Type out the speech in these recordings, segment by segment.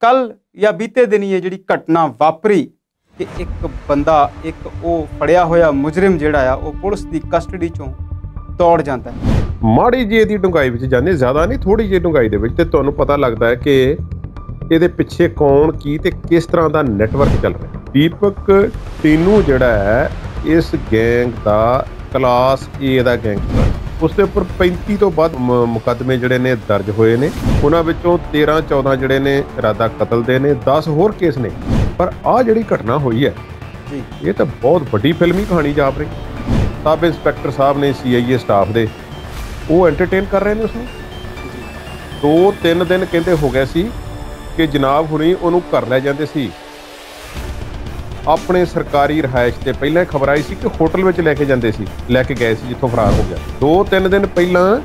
ਕੱਲ ਜਾਂ ਬੀਤੇ ਦਿਨ ਇਹ ਜਿਹੜੀ ਘਟਨਾ ਵਾਪਰੀ ਕਿ ਇੱਕ ਬੰਦਾ ਇੱਕ ਉਹ ਫੜਿਆ ਹੋਇਆ ਮੁਜਰਮ ਜਿਹੜਾ ਆ ਉਹ ਪੁਲਿਸ ਦੀ ਕਸਟਡੀ ਚੋਂ ਤੋੜ ਜਾਂਦਾ ਹੈ ਮਾੜੀ ਜੀ ਦੀ ਡੁੰਗਾਈ ਵਿੱਚ ਜਾਂਦੇ ਜ਼ਿਆਦਾ ਨਹੀਂ ਥੋੜੀ ਜੀ ਡੁੰਗਾਈ ਦੇ ਵਿੱਚ ਤੇ ਤੁਹਾਨੂੰ ਪਤਾ ਲੱਗਦਾ ਹੈ ਕਿ ਇਹਦੇ ਪਿੱਛੇ ਕੌਣ ਕੀ ਤੇ ਕਿਸ ਤਰ੍ਹਾਂ ਦਾ ਨੈਟਵਰਕ ਚੱਲ ਰਿਹਾ ਦੀਪਕ ਟੀਨੂ ਜਿਹੜਾ ਹੈ ਇਸ ਗੈਂਗ ਦਾ ਕਲਾਸ A ਦਾ ਗੈਂਗਸਟਰ ਉਸ ਦੇ ਉੱਪਰ 35 ਤੋਂ ਵੱਧ ਮੁਕੱਦਮੇ ਜਿਹੜੇ ਨੇ ਦਰਜ ਹੋਏ ਨੇ ਉਹਨਾਂ ਵਿੱਚੋਂ 13 14 ਜਿਹੜੇ ਨੇ ਇਰਾਦਾ ਕਤਲ ਦੇ ਨੇ 10 ਹੋਰ ਕੇਸ ਨੇ ਪਰ ਆ ਜਿਹੜੀ ਘਟਨਾ ਹੋਈ ਹੈ ਇਹ ਤਾਂ ਬਹੁਤ ਵੱਡੀ ਫਿਲਮੀ ਕਹਾਣੀ ਜਾਪ ਰਹੀ ਸਬ ਇੰਸਪੈਕਟਰ ਸਾਹਿਬ ਨੇ ਸੀਆਈਏ ਸਟਾਫ ਦੇ ਉਹ ਐਂਟਰਟੇਨ ਕਰ ਰਹੇ ਨੇ ਉਸ ਨੂੰ ਦੋ ਤਿੰਨ ਦਿਨ ਕਹਿੰਦੇ ਹੋ ਗਏ ਸੀ ਕਿ ਜਨਾਬ ਹੁਣੀ ਉਹਨੂੰ ਘਰ ਲੈ ਜਾਂਦੇ ਸੀ ਆਪਣੇ ਸਰਕਾਰੀ ਰਹਾਇਸ਼ ਤੇ ਪਹਿਲਾਂ ਖਬਰ ਆਈ ਸੀ ਕਿ ਹੋਟਲ ਵਿੱਚ ਲੈ ਕੇ ਜਾਂਦੇ ਸੀ ਲੈ ਕੇ ਗਏ ਸੀ ਜਿੱਥੋਂ ਫਰਾਰ ਹੋ ਗਿਆ ਦੋ ਤਿੰਨ ਦਿਨ ਪਹਿਲਾਂ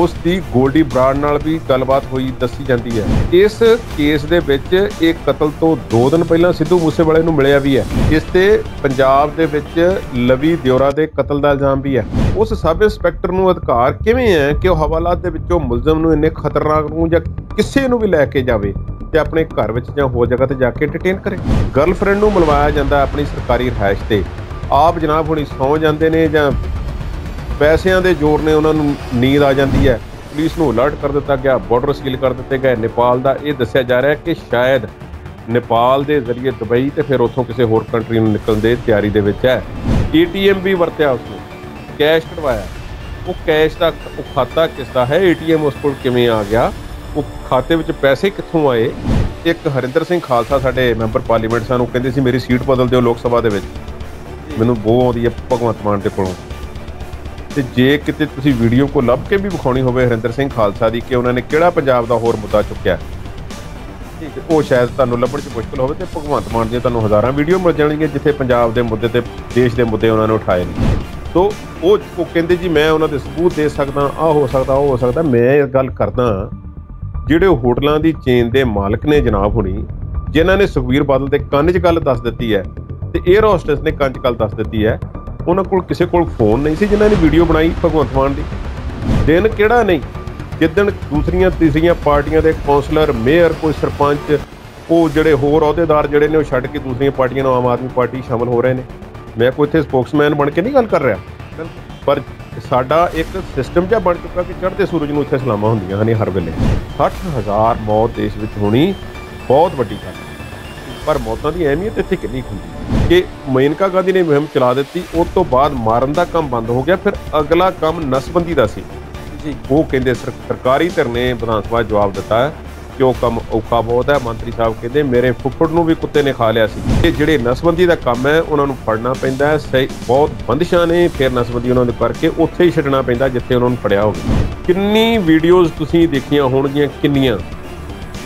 ਉਸ ਦੀ ਗੋਲਡੀ ਬ੍ਰਾਂਡ ਨਾਲ ਵੀ ਗੱਲਬਾਤ ਹੋਈ ਦੱਸੀ ਜਾਂਦੀ ਹੈ ਇਸ ਕੇਸ ਦੇ ਵਿੱਚ ਇਹ ਕਤਲ ਤੋਂ 2 ਦਿਨ ਪਹਿਲਾਂ ਸਿੱਧੂ ਮੂਸੇਵਾਲੇ ਨੂੰ ਮਿਲਿਆ ਵੀ ਹੈ ਜਿਸ ਤੇ ਪੰਜਾਬ ਦੇ ਵਿੱਚ ਲਵੀ ਦਿਉਰਾ ਦੇ ਕਤਲ ਦਾ ਇਲਜ਼ਾਮ ਵੀ ਹੈ ਉਸ ਸਬ ਇੰਸਪੈਕਟਰ ਨੂੰ ਅਧਿਕਾਰ ਕਿਵੇਂ ਹੈ ਕਿ ਉਹ ਹਵਾਲਾਤ ਦੇ ਵਿੱਚੋਂ ਮੁਲਜ਼ਮ ਨੂੰ ਇੰਨੇ ਖਤਰਨਾਕ ਨੂੰ ਜਾਂ ਕਿਸੇ ਨੂੰ ਵੀ ਲੈ ਕੇ ਜਾਵੇ ਤੇ ਆਪਣੇ ਘਰ ਵਿੱਚ ਜਾਂ ਹੋਰ ਜਗ੍ਹਾ ਤੇ ਜਾ ਕੇ ਐਂਟਰਟੇਨ ਕਰੇ ਗਰਲਫ੍ਰੈਂਡ ਨੂੰ ਮਿਲਵਾਇਆ ਜਾਂਦਾ ਆਪਣੀ ਸਰਕਾਰੀ ਰਹਾਇਸ਼ ਤੇ ਆਪ ਜਨਾਬ ਹੁਣੀ ਸੌ ਜਾਂਦੇ ਨੇ ਜਾਂ ਪੈਸਿਆਂ ਦੇ ਜ਼ੋਰ ਨੇ ਉਹਨਾਂ ਨੂੰ ਨੀਂਦ ਆ ਜਾਂਦੀ ਹੈ ਪੁਲਿਸ ਨੂੰ ਅਲਰਟ ਕਰ ਦਿੱਤਾ ਗਿਆ ਬਾਰਡਰ ਸੀਲ ਕਰ ਦਿੱਤੇ ਗਏ ਨੇਪਾਲ ਦਾ ਇਹ ਦੱਸਿਆ ਜਾ ਰਿਹਾ ਕਿ ਸ਼ਾਇਦ ਨੇਪਾਲ ਦੇ ਜ਼ਰੀਏ ਦੁਬਈ ਤੇ ਫਿਰ ਉੱਥੋਂ ਕਿਸੇ ਹੋਰ ਕੰਟਰੀ ਨੂੰ ਨਿਕਲਣ ਦੇ ਤਿਆਰੀ ਦੇ ਵਿੱਚ ਹੈ ਏਟੀਐਮ ਵੀ ਵਰਤਿਆ ਉਸਨੇ ਕੈਸ਼ ਕਢਵਾਇਆ ਉਹ ਕੈਸ਼ ਦਾ ਉਹ ਖਾਤਾ ਕਿਸ ਦਾ ਹੈ ਏਟੀਐਮ ਉਸ ਕੋਲ ਕਿਵੇਂ ਆ ਗਿਆ ਉਹ ਖਾਤੇ ਵਿੱਚ ਪੈਸੇ ਕਿੱਥੋਂ ਆਏ ਇੱਕ ਹਰਿੰਦਰ ਸਿੰਘ ਖਾਲਸਾ ਸਾਡੇ ਮੈਂਬਰ ਪਾਰਲੀਮੈਂਟ ਸਾਨੂੰ ਕਹਿੰਦੇ ਸੀ ਮੇਰੀ ਸੀਟ ਬਦਲ ਦਿਓ ਲੋਕ ਸਭਾ ਦੇ ਵਿੱਚ ਮੈਨੂੰ ਬੋ ਆਉਂਦੀ ਹੈ ਭਗਵੰਤ ਮਾਨ ਦੇ ਕੋਲੋਂ ਤੇ ਜੇ ਕਿਤੇ ਤੁਸੀਂ ਵੀਡੀਓ ਕੋ ਲੱਭ ਕੇ ਵੀ ਵਿਖਾਉਣੀ ਹੋਵੇ ਹਰਿੰਦਰ ਸਿੰਘ ਖਾਲਸਾ ਦੀ ਕਿ ਉਹਨਾਂ ਨੇ ਕਿਹੜਾ ਪੰਜਾਬ ਦਾ ਹੋਰ ਮੁੱਦਾ ਚੁੱਕਿਆ ਠੀਕ ਉਹ ਸ਼ਾਇਦ ਤੁਹਾਨੂੰ ਲੱਭਣ 'ਚ ਮੁਸ਼ਕਲ ਹੋਵੇ ਤੇ ਭਗਵੰਤ ਮਾਨ ਜੀ ਤੁਹਾਨੂੰ ਹਜ਼ਾਰਾਂ ਵੀਡੀਓ ਮਿਲ ਜਾਣਗੀਆਂ ਜਿੱਥੇ ਪੰਜਾਬ ਦੇ ਮੁੱਦੇ ਤੇ ਦੇਸ਼ ਦੇ ਮੁੱਦੇ ਉਹਨਾਂ ਨੇ ਉਠਾਏ ਨੇ ਸੋ ਉਹ ਉਹ ਕਹਿੰਦੇ ਜੀ ਮੈਂ ਉਹਨਾਂ ਦੇ ਸਬੂਤ ਦੇ ਸਕਦਾ ਆ ਹੋ ਸਕਦਾ ਉਹ ਹੋ ਸਕਦਾ ਮੈਂ ਇਹ ਗੱਲ ਕਰਦਾ ਜਿਹੜੇ ਹੋਟਲਾਂ ਦੀ ਚੇਨ ਦੇ ਮਾਲਕ ਨੇ ਜਨਾਬ ਹੁਣੀ ਜਿਨ੍ਹਾਂ ਨੇ ਸੁਖਵੀਰ ਬਾਦਲ ਦੇ ਕੰਨ 'ਚ ਗੱਲ ਦੱਸ ਦਿੱਤੀ ਹੈ ਤੇ 에ਅਰ ਹੋਸਟਸ ਨੇ ਕੰਨ 'ਚ ਗੱਲ ਦੱਸ ਦਿੱਤੀ ਹੈ ਉਹਨਾਂ ਕੋਲ ਕਿਸੇ ਕੋਲ ਫੋਨ ਨਹੀਂ ਸੀ ਜਿਨ੍ਹਾਂ ਨੇ ਵੀਡੀਓ ਬਣਾਈ ਭਗਵੰਤ ਮਾਨ ਦੀ ਦਿਨ ਕਿਹੜਾ ਨਹੀਂ ਜਿੱਦਣ ਦੂਸਰੀਆਂ ਤੀਸਰੀਆਂ ਪਾਰਟੀਆਂ ਦੇ ਕਾਉਂਸਲਰ ਮੇਅਰ ਕੋਈ ਸਰਪੰਚ ਉਹ ਜਿਹੜੇ ਹੋਰ ਅਹੁਦੇਦਾਰ ਜਿਹੜੇ ਨੇ ਉਹ ਛੱਡ ਕੇ ਦੂਸਰੀਆਂ ਪਾਰਟੀਆਂ ਨੂੰ ਆਮ ਆਦਮੀ ਪਾਰਟੀ ਸ਼ਾਮਲ ਹੋ ਰਹੇ ਨੇ ਮੈਂ ਕੋਈ ਇੱਥੇ ਸਪੋਕਸਮੈਨ ਬਣ ਕੇ ਨਹੀਂ ਗੱਲ ਕਰ ਰਿਹਾ ਪਰ ਕਿ ਸਾਡਾ ਇੱਕ ਸਿਸਟਮ ਜਿਹਾ ਬਣ ਚੁੱਕਾ ਕਿ ਚੜ੍ਹਦੇ ਸੂਰਜ ਨੂੰ ਇੱਥੇ ਸਲਾਮਾਂ ਹੁੰਦੀਆਂ ਹਨ ਹਰ ਵੇਲੇ 60000 ਮੌਤ ਦੇਸ਼ ਵਿੱਚ ਹੋਣੀ ਬਹੁਤ ਵੱਡੀ ਗੱਲ ਹੈ ਪਰ ਮੌਤਾਂ ਦੀ ਅਹਿਮੀਅਤ ਇੱਥੇ ਕਿੰਨੀ ਹੁੰਦੀ ਕਿ ਮੇਨਕਾ ਗਾਂਧੀ ਨੇ ਮੁਹਿੰਮ ਚਲਾ ਦਿੱਤੀ ਉਸ ਤੋਂ ਬਾਅਦ ਮਾਰਨ ਦਾ ਕੰਮ ਬੰਦ ਹੋ ਗਿਆ ਫਿਰ ਅਗਲਾ ਕੰਮ ਨਸਬੰਦੀ ਦਾ ਸੀ ਜੀ ਉਹ ਕਹਿੰਦੇ ਸਰਕਾਰੀ ਧਿਰ ਨੇ ਵਿਧਾਨ ਸਭਾ ਜਵਾਬ ਦਿੱਤਾ ਕਿਉਂ ਕੰਮ ਔਖਾ ਬਹੁਤ ਹੈ ਮੰਤਰੀ ਸਾਹਿਬ ਕਹਿੰਦੇ ਮੇਰੇ ਫੁੱਫੜ ਨੂੰ ਵੀ ਕੁੱਤੇ ਨੇ ਖਾ ਲਿਆ ਸੀ ਇਹ ਜਿਹੜੇ ਨਸਬੰਦੀ ਦਾ ਕੰਮ ਹੈ ਉਹਨਾਂ ਨੂੰ ਫੜਨਾ ਪੈਂਦਾ ਹੈ ਬਹੁਤ ਬੰਦਿਸ਼ਾਂ ਨੇ ਫਿਰ ਨਸਬੰਦੀ ਉਹਨਾਂ ਦੇ ਕਰਕੇ ਉੱਥੇ ਹੀ ਛੱਡਣਾ ਪੈਂਦਾ ਜਿੱਥੇ ਉਹਨਾਂ ਨੂੰ ਫੜਿਆ ਹੋਵੇ ਕਿੰਨੀ ਵੀਡੀਓਜ਼ ਤੁਸੀਂ ਦੇਖੀਆਂ ਹੋਣਗੀਆਂ ਕਿੰਨੀਆਂ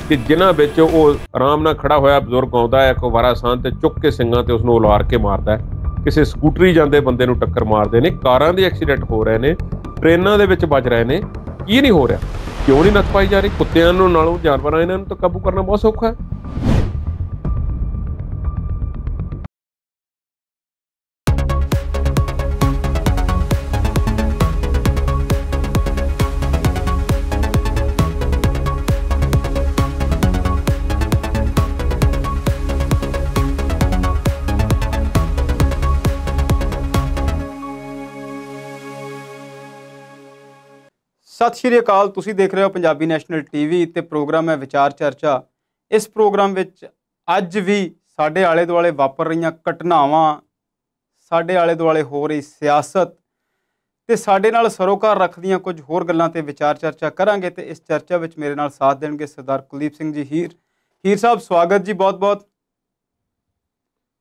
ਕਿ ਜਿਨ੍ਹਾਂ ਵਿੱਚ ਉਹ ਆਰਾਮ ਨਾਲ ਖੜਾ ਹੋਇਆ ਬਜ਼ੁਰਗ ਆਉਂਦਾ ਹੈ ਕੁਵਾਰਾ ਸਾਂ ਤੇ ਚੁੱਕ ਕੇ ਸਿੰਘਾਂ ਤੇ ਉਸ ਨੂੰ ਉਲਾਰ ਕੇ ਮਾਰਦਾ ਹੈ ਕਿਸੇ ਸਕੂਟਰੀ ਜਾਂਦੇ ਬੰਦੇ ਨੂੰ ਟੱਕਰ ਮਾਰਦੇ ਨੇ ਕਾਰਾਂ ਦੇ ਐਕਸੀਡੈਂਟ ਹੋ ਰਹੇ ਨੇ ਟ੍ਰੇਨਾਂ ਦੇ ਵਿੱਚ ਵੱਜ ਰਹੇ ਨੇ ਕੀ ਨਹੀਂ ਹੋ ਰਿਹਾ ਕਿਉਂ ਨਹੀਂ ਨੱਥ ਪਾਈ ਜਾ ਰਹੀ ਕੁੱਤਿਆਂ ਨੂੰ ਨਾਲੋਂ ਜਾਨਵਰਾਂ ਇਹਨਾਂ ਨੂੰ ਤਾਂ ਕਾਬੂ ਕਰਨਾ ਬਹੁਤ ਸੌਖਾ ਹੈ ਸਤਿ ਸ਼੍ਰੀ ਅਕਾਲ ਤੁਸੀਂ ਦੇਖ ਰਹੇ ਹੋ ਪੰਜਾਬੀ ਨੈਸ਼ਨਲ ਟੀਵੀ ਤੇ ਪ੍ਰੋਗਰਾਮ ਹੈ ਵਿਚਾਰ ਚਰਚਾ ਇਸ ਪ੍ਰੋਗਰਾਮ ਵਿੱਚ ਅੱਜ ਵੀ ਸਾਡੇ ਆਲੇ ਦੁਆਲੇ ਵਾਪਰ ਰਹੀਆਂ ਘਟਨਾਵਾਂ ਸਾਡੇ ਆਲੇ ਦੁਆਲੇ ਹੋ ਰਹੀ ਸਿਆਸਤ ਤੇ ਸਾਡੇ ਨਾਲ ਸਰੋਕਾਰ ਰੱਖਦੀਆਂ ਕੁਝ ਹੋਰ ਗੱਲਾਂ ਤੇ ਵਿਚਾਰ ਚਰਚਾ ਕਰਾਂਗੇ ਤੇ ਇਸ ਚਰਚਾ ਵਿੱਚ ਮੇਰੇ ਨਾਲ ਸਾਥ ਦੇਣਗੇ ਸਰਦਾਰ ਕੁਲਦੀਪ ਸਿੰਘ ਜੀ ਹੀਰ ਹੀਰ ਸਾਹਿਬ ਸਵਾਗਤ ਜੀ ਬਹੁਤ-ਬਹੁਤ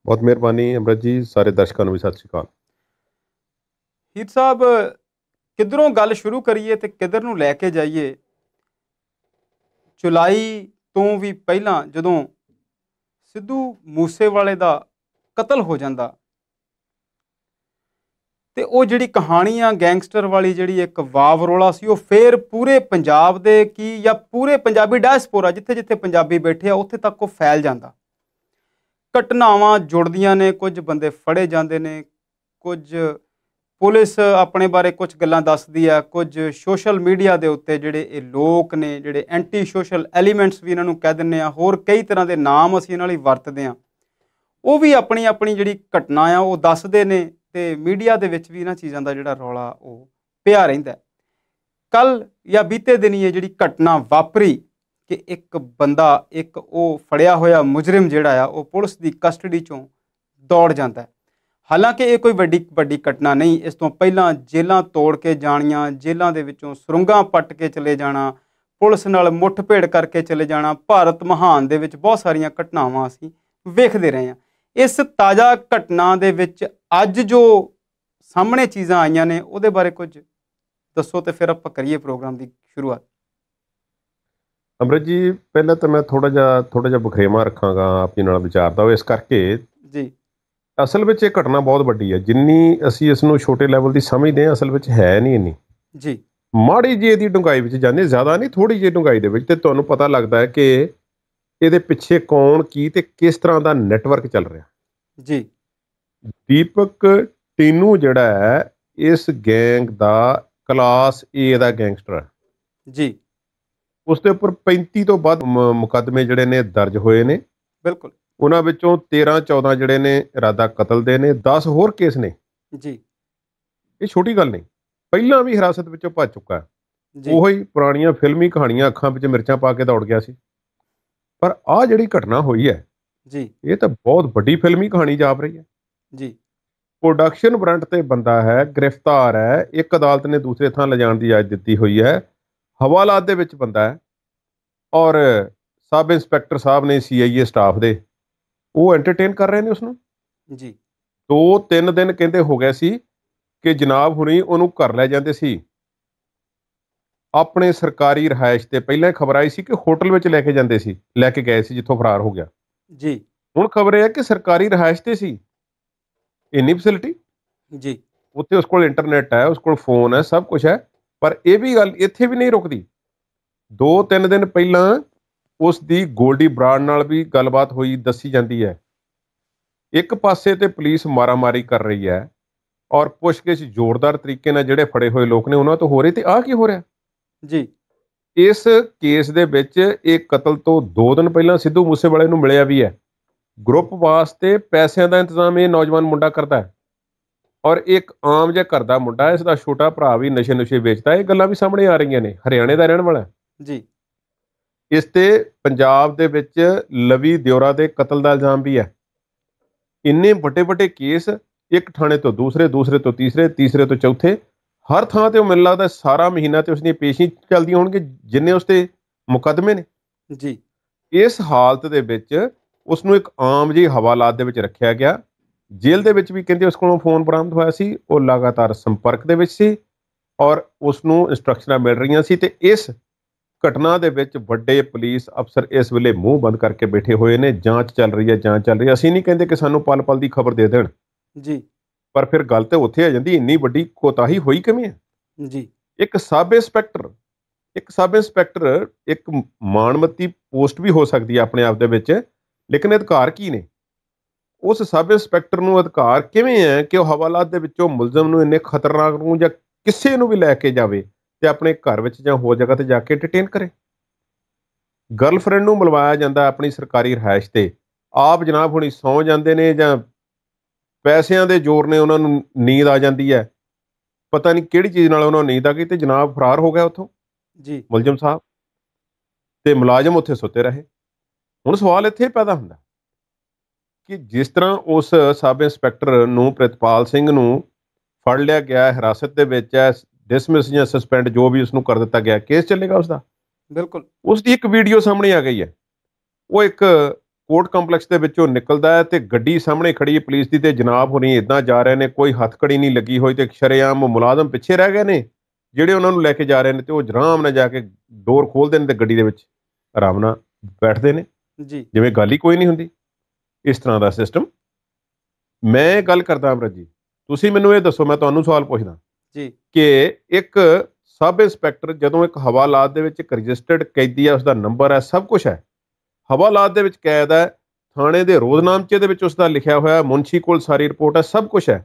ਬਹੁਤ ਮਿਹਰਬਾਨੀ ਅਮਰਜੀਤ ਸਾਰੇ ਦਰਸ਼ਕਾਂ ਨੂੰ ਵੀ ਸਤਿ ਸ਼੍ਰੀ ਅਕਾਲ ਹੀਰ ਸਾਹਿਬ ਕਿੱਧਰੋਂ ਗੱਲ ਸ਼ੁਰੂ ਕਰੀਏ ਤੇ ਕਿਧਰ ਨੂੰ ਲੈ ਕੇ ਜਾਈਏ ਜੁਲਾਈ ਤੋਂ ਵੀ ਪਹਿਲਾਂ ਜਦੋਂ ਸਿੱਧੂ ਮੂਸੇਵਾਲੇ ਦਾ ਕਤਲ ਹੋ ਜਾਂਦਾ ਤੇ ਉਹ ਜਿਹੜੀ ਕਹਾਣੀ ਆ ਗੈਂਗਸਟਰ ਵਾਲੀ ਜਿਹੜੀ ਇੱਕ ਵਾਵ ਰੋਲਾ ਸੀ ਉਹ ਫੇਰ ਪੂਰੇ ਪੰਜਾਬ ਦੇ ਕੀ ਜਾਂ ਪੂਰੇ ਪੰਜਾਬੀ ਡਾਇਸਪੋਰਾ ਜਿੱਥੇ ਜਿੱਥੇ ਪੰਜਾਬੀ ਬੈਠੇ ਆ ਉੱਥੇ ਤੱਕ ਉਹ ਫੈਲ ਜਾਂਦਾ ਘਟਨਾਵਾਂ ਜੁੜਦੀਆਂ ਨੇ ਕੁਝ ਬੰਦੇ ਫੜੇ ਜਾਂਦੇ ਨੇ ਕੁਝ ਪੁਲਿਸ ਆਪਣੇ ਬਾਰੇ ਕੁਝ ਗੱਲਾਂ ਦੱਸਦੀ ਆ ਕੁਝ ਸੋਸ਼ਲ ਮੀਡੀਆ ਦੇ ਉੱਤੇ ਜਿਹੜੇ ਇਹ ਲੋਕ ਨੇ ਜਿਹੜੇ ਐਂਟੀ ਸੋਸ਼ਲ ਐਲੀਮੈਂਟਸ ਵੀ ਇਹਨਾਂ ਨੂੰ ਕਹਿ ਦਿੰਨੇ ਆ ਹੋਰ ਕਈ ਤਰ੍ਹਾਂ ਦੇ ਨਾਮ ਅਸੀਂ ਇਹਨਾਂ ਲਈ ਵਰਤਦੇ ਆ ਉਹ ਵੀ ਆਪਣੀ ਆਪਣੀ ਜਿਹੜੀ ਘਟਨਾ ਆ ਉਹ ਦੱਸਦੇ ਨੇ ਤੇ ਮੀਡੀਆ ਦੇ ਵਿੱਚ ਵੀ ਇਹਨਾਂ ਚੀਜ਼ਾਂ ਦਾ ਜਿਹੜਾ ਰੌਲਾ ਉਹ ਪਿਆ ਰਹਿੰਦਾ ਕੱਲ ਜਾਂ ਬੀਤੇ ਦਿਨੀ ਇਹ ਜਿਹੜੀ ਘਟਨਾ ਵਾਪਰੀ ਕਿ ਇੱਕ ਬੰਦਾ ਇੱਕ ਉਹ ਫੜਿਆ ਹੋਇਆ ਮੁਜਰਮ ਜਿਹੜਾ ਆ ਉਹ ਪੁਲਿਸ ਦੀ ਕਸਟਡੀ ਚੋਂ ਦੌੜ ਜਾਂਦਾ ਹਾਲਾਂਕਿ ਇਹ ਕੋਈ ਵੱਡੀ ਵੱਡੀ ਘਟਨਾ ਨਹੀਂ ਇਸ ਤੋਂ ਪਹਿਲਾਂ ਜੇਲਾਂ ਤੋੜ ਕੇ ਜਾਣੀਆਂ ਜੇਲਾਂ ਦੇ ਵਿੱਚੋਂ ਸੁਰੰਗਾਂ ਪੱਟ ਕੇ ਚਲੇ ਜਾਣਾ ਪੁਲਿਸ ਨਾਲ ਮੁੱਠਭੇੜ ਕਰਕੇ ਚਲੇ ਜਾਣਾ ਭਾਰਤ ਮਹਾਨ ਦੇ ਵਿੱਚ ਬਹੁਤ ਸਾਰੀਆਂ ਘਟਨਾਵਾਂ ਅਸੀਂ ਵੇਖਦੇ ਰਹੇ ਹਾਂ ਇਸ ਤਾਜ਼ਾ ਘਟਨਾ ਦੇ ਵਿੱਚ ਅੱਜ ਜੋ ਸਾਹਮਣੇ ਚੀਜ਼ਾਂ ਆਈਆਂ ਨੇ ਉਹਦੇ ਬਾਰੇ ਕੁਝ ਦੱਸੋ ਤੇ ਫਿਰ ਆਪਾਂ ਕਰੀਏ ਪ੍ਰੋਗਰਾਮ ਦੀ ਸ਼ੁਰੂਆਤ ਅਮਰਤ ਜੀ ਪਹਿਲਾਂ ਤਾਂ ਮੈਂ ਥੋੜਾ ਜਿਹਾ ਥੋੜਾ ਜਿਹਾ ਬਖਰੇਮਾ ਰੱਖਾਂਗਾ ਆਪਣੀ ਨਾਲ ਵਿਚਾਰਦਾ ਉਹ ਇਸ ਕਰਕੇ ਜੀ ਅਸਲ ਵਿੱਚ ਇਹ ਘਟਨਾ ਬਹੁਤ ਵੱਡੀ ਹੈ ਜਿੰਨੀ ਅਸੀਂ ਇਸ ਨੂੰ ਛੋਟੇ ਲੈਵਲ ਦੀ ਸਮਝਦੇ ਹਾਂ ਅਸਲ ਵਿੱਚ ਹੈ ਨਹੀਂ ਇੰਨੀ ਜੀ ਮਾੜੀ ਜੀ ਦੀ ਡੁੰਗਾਈ ਵਿੱਚ ਜਾਂਦੇ ਜ਼ਿਆਦਾ ਨਹੀਂ ਥੋੜੀ ਜਿਹੀ ਡੁੰਗਾਈ ਦੇ ਵਿੱਚ ਤੇ ਤੁਹਾਨੂੰ ਪਤਾ ਲੱਗਦਾ ਹੈ ਕਿ ਇਹਦੇ ਪਿੱਛੇ ਕੌਣ ਕੀ ਤੇ ਕਿਸ ਤਰ੍ਹਾਂ ਦਾ ਨੈਟਵਰਕ ਚੱਲ ਰਿਹਾ ਜੀ ਦੀਪਕ ਟੀਨੂ ਜਿਹੜਾ ਹੈ ਇਸ ਗੈਂਗ ਦਾ ਕਲਾਸ A ਦਾ ਗੈਂਗਸਟਰ ਹੈ ਜੀ ਉਸ ਦੇ ਉੱਪਰ 35 ਤੋਂ ਵੱਧ ਮੁਕੱਦਮੇ ਜਿਹੜੇ ਨੇ ਦਰਜ ਹੋਏ ਨੇ ਬਿਲਕੁਲ ਉਹਨਾਂ ਵਿੱਚੋਂ 13 14 ਜਿਹੜੇ ਨੇ ਇਰਾਦਾ ਕਤਲ ਦੇ ਨੇ 10 ਹੋਰ ਕੇਸ ਨੇ ਜੀ ਇਹ ਛੋਟੀ ਗੱਲ ਨਹੀਂ ਪਹਿਲਾਂ ਵੀ ਹਿਰਾਸਤ ਵਿੱਚੋਂ ਭੱਜ ਚੁੱਕਾ ਹੈ ਉਹੀ ਪੁਰਾਣੀਆਂ ਫਿਲਮੀ ਕਹਾਣੀਆਂ ਅੱਖਾਂ ਵਿੱਚ ਮਿਰਚਾਂ ਪਾ ਕੇ ਦੌੜ ਗਿਆ ਸੀ ਪਰ ਆ ਜਿਹੜੀ ਘਟਨਾ ਹੋਈ ਹੈ ਜੀ ਇਹ ਤਾਂ ਬਹੁਤ ਵੱਡੀ ਫਿਲਮੀ ਕਹਾਣੀ ਜਾਪ ਰਹੀ ਹੈ ਜੀ ਪ੍ਰੋਡਕਸ਼ਨ ਵਾਰੰਟ ਤੇ ਬੰਦਾ ਹੈ ਗ੍ਰਿਫਤਾਰ ਹੈ ਇੱਕ ਅਦਾਲਤ ਨੇ ਦੂਸਰੇ ਥਾਂ ਲਿਜਾਣ ਦੀ ਇਜਾਜ਼ਤ ਦਿੱਤੀ ਹੋਈ ਹੈ ਹਵਾਲਾਤ ਦੇ ਵਿੱਚ ਬੰਦਾ ਹੈ ਔਰ ਸਬ ਇੰਸਪੈਕਟਰ ਸਾਹਿਬ ਨੇ ਸੀਆਈਏ ਸਟਾਫ ਦੇ ਉਹ ਐਂਟਰਟੇਨ ਕਰ ਰਹੇ ਨੇ ਉਸ ਨੂੰ ਜੀ ਦੋ ਤਿੰਨ ਦਿਨ ਕਹਿੰਦੇ ਹੋ ਗਏ ਸੀ ਕਿ ਜਨਾਬ ਹੁਣੀ ਉਹਨੂੰ ਘਰ ਲੈ ਜਾਂਦੇ ਸੀ ਆਪਣੇ ਸਰਕਾਰੀ ਰਹਾਇਸ਼ ਤੇ ਪਹਿਲਾਂ ਖਬਰ ਆਈ ਸੀ ਕਿ ਹੋਟਲ ਵਿੱਚ ਲੈ ਕੇ ਜਾਂਦੇ ਸੀ ਲੈ ਕੇ ਗਏ ਸੀ ਜਿੱਥੋਂ ਫਰਾਰ ਹੋ ਗਿਆ ਜੀ ਹੁਣ ਖਬਰ ਇਹ ਹੈ ਕਿ ਸਰਕਾਰੀ ਰਹਾਇਸ਼ ਤੇ ਸੀ ਇੰਨੀ ਫੈਸਿਲਿਟੀ ਜੀ ਉੱਥੇ ਉਸ ਕੋਲ ਇੰਟਰਨੈਟ ਹੈ ਉਸ ਕੋਲ ਫੋਨ ਹੈ ਸਭ ਕੁਝ ਹੈ ਪਰ ਇਹ ਵੀ ਗੱਲ ਇੱਥੇ ਵੀ ਨਹੀਂ ਰੁਕਦੀ ਦੋ ਤਿੰਨ ਦਿਨ ਪਹਿਲਾਂ ਉਸ ਦੀ ਗੋਲਡੀ ਬ੍ਰਾਂਡ ਨਾਲ ਵੀ ਗੱਲਬਾਤ ਹੋਈ ਦੱਸੀ ਜਾਂਦੀ ਹੈ ਇੱਕ ਪਾਸੇ ਤੇ ਪੁਲਿਸ ਮਾਰਾਮਾਰੀ ਕਰ ਰਹੀ ਹੈ ਔਰ ਪੁੱਛਗਿੱਛ ਜ਼ੋਰਦਾਰ ਤਰੀਕੇ ਨਾਲ ਜਿਹੜੇ ਫੜੇ ਹੋਏ ਲੋਕ ਨੇ ਉਹਨਾਂ ਤੋਂ ਹੋ ਰਹੀ ਤੇ ਆਹ ਕੀ ਹੋ ਰਿਹਾ ਜੀ ਇਸ ਕੇਸ ਦੇ ਵਿੱਚ ਇਹ ਕਤਲ ਤੋਂ 2 ਦਿਨ ਪਹਿਲਾਂ ਸਿੱਧੂ ਮੂਸੇਵਾਲੇ ਨੂੰ ਮਿਲਿਆ ਵੀ ਹੈ ਗਰੁੱਪ ਵਾਸਤੇ ਪੈਸਿਆਂ ਦਾ ਇੰਤਜ਼ਾਮ ਇਹ ਨੌਜਵਾਨ ਮੁੰਡਾ ਕਰਦਾ ਹੈ ਔਰ ਇੱਕ ਆਮ ਜਿਹਾ ਘਰ ਦਾ ਮੁੰਡਾ ਇਸ ਦਾ ਛੋਟਾ ਭਰਾ ਵੀ ਨਸ਼ੇ ਨੁਸ਼ੇ ਵੇਚਦਾ ਇਹ ਗੱਲਾਂ ਵੀ ਸਾਹਮਣੇ ਆ ਰਹੀਆਂ ਨੇ ਹਰਿਆਣੇ ਦਾ ਰਹਿਣ ਵਾਲਾ ਜੀ ਇਸ ਤੇ ਪੰਜਾਬ ਦੇ ਵਿੱਚ ਲਵੀ ਦਿਉਰਾ ਦੇ ਕਤਲ ਦਾ ਇਲਜ਼ਾਮ ਵੀ ਹੈ ਇੰਨੇ ਵੱਡੇ ਵੱਡੇ ਕੇਸ ਇੱਕ ਥਾਣੇ ਤੋਂ ਦੂਸਰੇ ਦੂਸਰੇ ਤੋਂ ਤੀਸਰੇ ਤੀਸਰੇ ਤੋਂ ਚੌਥੇ ਹਰ ਥਾਂ ਤੇ ਉਹ ਮਿਲ ਲੱਗਦਾ ਸਾਰਾ ਮਹੀਨਾ ਤੇ ਉਸ ਦੀਆਂ ਪੇਸ਼ੀ ਚੱਲਦੀ ਹੋਣਗੇ ਜਿੰਨੇ ਉਸ ਤੇ ਮੁਕਦਮੇ ਨੇ ਜੀ ਇਸ ਹਾਲਤ ਦੇ ਵਿੱਚ ਉਸ ਨੂੰ ਇੱਕ ਆਮ ਜਿਹੀ ਹਵਾਲਾਤ ਦੇ ਵਿੱਚ ਰੱਖਿਆ ਗਿਆ ਜੇਲ੍ਹ ਦੇ ਵਿੱਚ ਵੀ ਕਹਿੰਦੇ ਉਸ ਕੋਲੋਂ ਫੋਨ ਬਰਾਮਦ ਹੋਇਆ ਸੀ ਉਹ ਲਗਾਤਾਰ ਸੰਪਰਕ ਦੇ ਵਿੱਚ ਸੀ ਔਰ ਉਸ ਨੂੰ ਇਨਸਟਰਕਸ਼ਨਾਂ ਮਿਲ ਰਹੀਆਂ ਸੀ ਤੇ ਇਸ ਘਟਨਾ ਦੇ ਵਿੱਚ ਵੱਡੇ ਪੁਲਿਸ ਅਫਸਰ ਇਸ ਵੇਲੇ ਮੂੰਹ ਬੰਦ ਕਰਕੇ ਬੈਠੇ ਹੋਏ ਨੇ ਜਾਂਚ ਚੱਲ ਰਹੀ ਹੈ ਜਾਂਚ ਚੱਲ ਰਹੀ ਹੈ ਅਸੀਂ ਨਹੀਂ ਕਹਿੰਦੇ ਕਿ ਸਾਨੂੰ ਪਲ-ਪਲ ਦੀ ਖਬਰ ਦੇ ਦੇਣ ਜੀ ਪਰ ਫਿਰ ਗੱਲ ਤੇ ਉੱਥੇ ਆ ਜਾਂਦੀ ਇੰਨੀ ਵੱਡੀ ਕੋਤਾਹੀ ਹੋਈ ਕਿਵੇਂ ਹੈ ਜੀ ਇੱਕ ਸਬ ਇੰਸਪੈਕਟਰ ਇੱਕ ਸਬ ਇੰਸਪੈਕਟਰ ਇੱਕ ਮਾਨਮਤੀ ਪੋਸਟ ਵੀ ਹੋ ਸਕਦੀ ਹੈ ਆਪਣੇ ਆਪ ਦੇ ਵਿੱਚ ਲੇਕਿਨ ਅਧਿਕਾਰ ਕੀ ਨੇ ਉਸ ਸਬ ਇੰਸਪੈਕਟਰ ਨੂੰ ਅਧਿਕਾਰ ਕਿਵੇਂ ਹੈ ਕਿ ਉਹ ਹਵਾਲਾਤ ਦੇ ਵਿੱਚੋਂ ਮੁਲਜ਼ਮ ਨੂੰ ਇੰਨੇ ਖਤਰਨਾਕ ਨੂੰ ਜਾਂ ਕਿਸੇ ਨੂੰ ਵੀ ਲੈ ਕੇ ਜਾਵੇ ਤੇ ਆਪਣੇ ਘਰ ਵਿੱਚ ਜਾਂ ਹੋਰ ਜਗ੍ਹਾ ਤੇ ਜਾ ਕੇ ਐਂਟਰਟੇਨ ਕਰੇ ਗਰਲਫ੍ਰੈਂਡ ਨੂੰ ਮਿਲਵਾਇਆ ਜਾਂਦਾ ਆਪਣੀ ਸਰਕਾਰੀ ਰਹਾਇਸ਼ ਤੇ ਆਪ ਜਨਾਬ ਹੁਣੀ ਸੌ ਜਾਂਦੇ ਨੇ ਜਾਂ ਪੈਸਿਆਂ ਦੇ ਜ਼ੋਰ ਨੇ ਉਹਨਾਂ ਨੂੰ ਨੀਂਦ ਆ ਜਾਂਦੀ ਹੈ ਪਤਾ ਨਹੀਂ ਕਿਹੜੀ ਚੀਜ਼ ਨਾਲ ਉਹਨਾਂ ਨੂੰ ਨੀਂਦ ਆ ਗਈ ਤੇ ਜਨਾਬ ਫਰਾਰ ਹੋ ਗਿਆ ਉੱਥੋਂ ਜੀ ਮੁਲਜ਼ਮ ਸਾਹਿਬ ਤੇ ਮੁਲਾਜ਼ਮ ਉੱਥੇ ਸੁੱਤੇ ਰਹੇ ਹੁਣ ਸਵਾਲ ਇੱਥੇ ਪੈਦਾ ਹੁੰਦਾ ਕਿ ਜਿਸ ਤਰ੍ਹਾਂ ਉਸ ਸਬ ਇੰਸਪੈਕਟਰ ਨੂੰ ਪ੍ਰਿਤਪਾਲ ਸਿੰਘ ਨੂੰ ਫੜ ਲਿਆ ਗਿਆ ਹਿਰਾਸਤ ਦੇ ਵਿੱਚ ਹੈ ਡਿਸਮਿਸ ਜਾਂ ਸਸਪੈਂਡ ਜੋ ਵੀ ਉਸ ਨੂੰ ਕਰ ਦਿੱਤਾ ਗਿਆ ਕੇਸ ਚੱਲੇਗਾ ਉਸ ਦਾ ਬਿਲਕੁਲ ਉਸ ਦੀ ਇੱਕ ਵੀਡੀਓ ਸਾਹਮਣੇ ਆ ਗਈ ਹੈ ਉਹ ਇੱਕ ਕੋਰਟ ਕੰਪਲੈਕਸ ਦੇ ਵਿੱਚੋਂ ਨਿਕਲਦਾ ਹੈ ਤੇ ਗੱਡੀ ਸਾਹਮਣੇ ਖੜੀ ਹੈ ਪੁਲਿਸ ਦੀ ਤੇ ਜਨਾਬ ਹੋਣੀ ਇਦਾਂ ਜਾ ਰਹੇ ਨੇ ਕੋਈ ਹੱਥਕੜੀ ਨਹੀਂ ਲੱਗੀ ਹੋਈ ਤੇ ਸ਼ਰਿਆਮ ਮੁਲਾਜ਼ਮ ਪਿੱਛੇ ਰਹਿ ਗਏ ਨੇ ਜਿਹੜੇ ਉਹਨਾਂ ਨੂੰ ਲੈ ਕੇ ਜਾ ਰਹੇ ਨੇ ਤੇ ਉਹ ਜਰਾਮ ਨਾਲ ਜਾ ਕੇ ਡੋਰ ਖੋਲਦੇ ਨੇ ਤੇ ਗੱਡੀ ਦੇ ਵਿੱਚ ਆਰਾਮ ਨਾਲ ਬੈਠਦੇ ਨੇ ਜੀ ਜਿਵੇਂ ਗੱਲ ਹੀ ਕੋਈ ਨਹੀਂ ਹੁੰਦੀ ਇਸ ਤਰ੍ਹਾਂ ਦਾ ਸਿਸਟਮ ਮੈਂ ਗੱਲ ਕਰਦਾ ਅਮਰਤ ਤੁਸੀਂ ਮੈਨੂੰ ਇਹ ਦੱਸੋ ਮੈਂ ਤੁਹਾਨੂੰ ਸਵਾਲ ਪੁੱਛਦਾ ਜੀ ਕਿ ਇੱਕ ਸਬ ਇੰਸਪੈਕਟਰ ਜਦੋਂ ਇੱਕ ਹਵਾਲਾਤ ਦੇ ਵਿੱਚ ਇੱਕ ਰਜਿਸਟਰਡ ਕੈਦੀ ਆ ਉਸ ਦਾ ਨੰਬਰ ਹੈ ਸਭ ਕੁਝ ਹੈ ਹਵਾਲਾਤ ਦੇ ਵਿੱਚ ਕੈਦ ਹੈ ਥਾਣੇ ਦੇ ਰੋਜ਼ਨਾਮਚੇ ਦੇ ਵਿੱਚ ਉਸ ਦਾ ਲਿਖਿਆ ਹੋਇਆ ਮੁਨਸ਼ੀ ਕੋਲ ਸਾਰੀ ਰਿਪੋਰਟ ਹੈ ਸਭ ਕੁਝ ਹੈ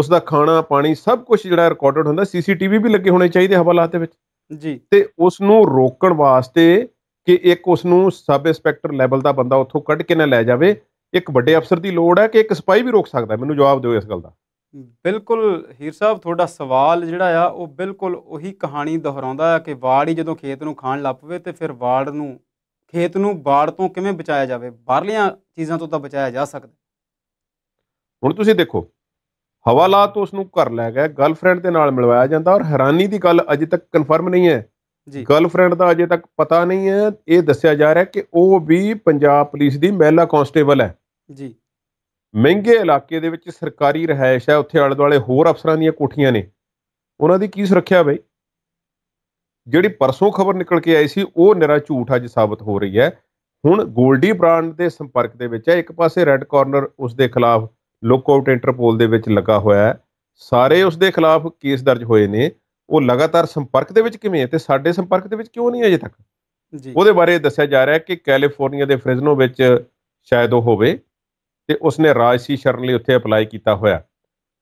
ਉਸ ਦਾ ਖਾਣਾ ਪਾਣੀ ਸਭ ਕੁਝ ਜਿਹੜਾ ਰਿਕਾਰਡਡ ਹੁੰਦਾ ਸੀਸੀਟੀਵੀ ਵੀ ਲੱਗੇ ਹੋਣੇ ਚਾਹੀਦੇ ਹਵਾਲਾਤ ਦੇ ਵਿੱਚ ਜੀ ਤੇ ਉਸ ਨੂੰ ਰੋਕਣ ਵਾਸਤੇ ਕਿ ਇੱਕ ਉਸ ਨੂੰ ਸਬ ਇੰਸਪੈਕਟਰ ਲੈਵਲ ਦਾ ਬੰਦਾ ਉੱਥੋਂ ਕੱਢ ਕੇ ਨਾ ਲੈ ਜਾਵੇ ਇੱਕ ਵੱਡੇ ਅਫਸਰ ਦੀ ਲੋੜ ਹੈ ਕਿ ਇੱਕ ਸਿਪਾਹੀ ਵੀ ਰੋਕ ਸਕਦਾ ਮੈਨੂੰ ਜਵਾਬ ਦਿਓ ਇਸ ਗੱਲ ਦਾ ਬਿਲਕੁਲ ਹੀਰ ਸਾਹਿਬ ਤੁਹਾਡਾ ਸਵਾਲ ਜਿਹੜਾ ਆ ਉਹ ਬਿਲਕੁਲ ਉਹੀ ਕਹਾਣੀ ਦੁਹਰਾਉਂਦਾ ਹੈ ਕਿ ਵਾੜ ਹੀ ਜਦੋਂ ਖੇਤ ਨੂੰ ਖਾਣ ਲੱਗ ਪਵੇ ਤੇ ਫਿਰ ਵਾੜ ਨੂੰ ਖੇਤ ਨੂੰ ਬਾੜ ਤੋਂ ਕਿਵੇਂ ਬਚਾਇਆ ਜਾਵੇ ਬਾਹਰਲੀਆਂ ਚੀਜ਼ਾਂ ਤੋਂ ਤਾਂ ਬਚਾਇਆ ਜਾ ਸਕਦਾ ਹੁਣ ਤੁਸੀਂ ਦੇਖੋ ਹਵਾਲਾਤ ਉਸ ਨੂੰ ਘਰ ਲੈ ਗਿਆ ਗਰਲਫ੍ਰੈਂਡ ਦੇ ਨਾਲ ਮਿਲਵਾਇਆ ਜਾਂਦਾ ਔਰ ਹੈਰਾਨੀ ਦੀ ਗੱਲ ਅਜੇ ਤੱਕ ਕਨਫਰਮ ਨਹੀਂ ਹੈ ਜੀ ਗਰਲਫ੍ਰੈਂਡ ਦਾ ਅਜੇ ਤੱਕ ਪਤਾ ਨਹੀਂ ਹੈ ਇਹ ਦੱਸਿਆ ਜਾ ਰਿਹਾ ਕਿ ਉਹ ਵੀ ਪੰਜਾਬ ਪੁਲਿਸ ਦੀ ਮਹਿਲਾ ਕਾਂਸਟੇਬਲ ਹੈ ਜੀ ਮਹਿੰਗੇ ਇਲਾਕੇ ਦੇ ਵਿੱਚ ਸਰਕਾਰੀ ਰਹਿائش ਹੈ ਉੱਥੇ ਆਲੇ ਦੁਆਲੇ ਹੋਰ ਅਫਸਰਾਂ ਦੀਆਂ ਕੋਠੀਆਂ ਨੇ ਉਹਨਾਂ ਦੀ ਕੀ ਸੁਰੱਖਿਆ ਬਈ ਜਿਹੜੀ ਪਰਸੋਂ ਖਬਰ ਨਿਕਲ ਕੇ ਆਈ ਸੀ ਉਹ ਨਿਰਾ ਝੂਠ ਅੱਜ ਸਾਬਤ ਹੋ ਰਹੀ ਹੈ ਹੁਣ 골ਡੀ ਬ੍ਰਾਂਡ ਦੇ ਸੰਪਰਕ ਦੇ ਵਿੱਚ ਹੈ ਇੱਕ ਪਾਸੇ ਰੈੱਡ ਕਾਰਨਰ ਉਸ ਦੇ ਖਿਲਾਫ ਲੁੱਕਆਊਟ ਇੰਟਰਪੋਲ ਦੇ ਵਿੱਚ ਲੱਗਾ ਹੋਇਆ ਹੈ ਸਾਰੇ ਉਸ ਦੇ ਖਿਲਾਫ ਕੇਸ ਦਰਜ ਹੋਏ ਨੇ ਉਹ ਲਗਾਤਾਰ ਸੰਪਰਕ ਦੇ ਵਿੱਚ ਕਿਵੇਂ ਹੈ ਤੇ ਸਾਡੇ ਸੰਪਰਕ ਦੇ ਵਿੱਚ ਕਿਉਂ ਨਹੀਂ ਅਜੇ ਤੱਕ ਜੀ ਉਹਦੇ ਬਾਰੇ ਦੱਸਿਆ ਜਾ ਰਿਹਾ ਹੈ ਕਿ ਕੈਲੀਫੋਰਨੀਆ ਦੇ ਫ੍ਰਿਜ਼ਨੋ ਵਿੱਚ ਸ਼ਾਇਦ ਉਹ ਹੋਵੇ ਤੇ ਉਸਨੇ ਰਾਜਸੀ ਸ਼ਰਨ ਲਈ ਉੱਥੇ ਅਪਲਾਈ ਕੀਤਾ ਹੋਇਆ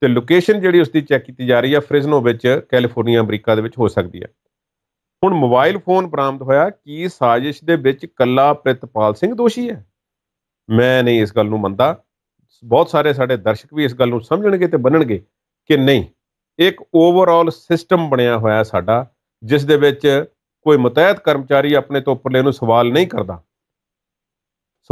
ਤੇ ਲੋਕੇਸ਼ਨ ਜਿਹੜੀ ਉਸਦੀ ਚੈੱਕ ਕੀਤੀ ਜਾ ਰਹੀ ਹੈ ਫ੍ਰਿਜ਼ਨੋ ਵਿੱਚ ਕੈਲੀਫੋਰਨੀਆ ਅਮਰੀਕਾ ਦੇ ਵਿੱਚ ਹੋ ਸਕਦੀ ਹੈ ਹੁਣ ਮੋਬਾਈਲ ਫੋਨ ਬਰਾਮਦ ਹੋਇਆ ਕੀ ਸਾਜ਼ਿਸ਼ ਦੇ ਵਿੱਚ ਕੱਲਾ ਪ੍ਰਿਤਪਾਲ ਸਿੰਘ ਦੋਸ਼ੀ ਹੈ ਮੈਂ ਨਹੀਂ ਇਸ ਗੱਲ ਨੂੰ ਮੰਨਦਾ ਬਹੁਤ ਸਾਰੇ ਸਾਡੇ ਦਰਸ਼ਕ ਵੀ ਇਸ ਗੱਲ ਨੂੰ ਸਮਝਣਗੇ ਤੇ ਬੰਨਣਗੇ ਕਿ ਨਹੀਂ ਇੱਕ ਓਵਰਆਲ ਸਿਸਟਮ ਬਣਿਆ ਹੋਇਆ ਸਾਡਾ ਜਿਸ ਦੇ ਵਿੱਚ ਕੋਈ ਮਤਹਿਤ ਕਰਮਚਾਰੀ ਆਪਣੇ ਤੋਂ ਉੱਪਰਲੇ ਨੂੰ ਸਵਾਲ ਨਹੀਂ ਕਰਦਾ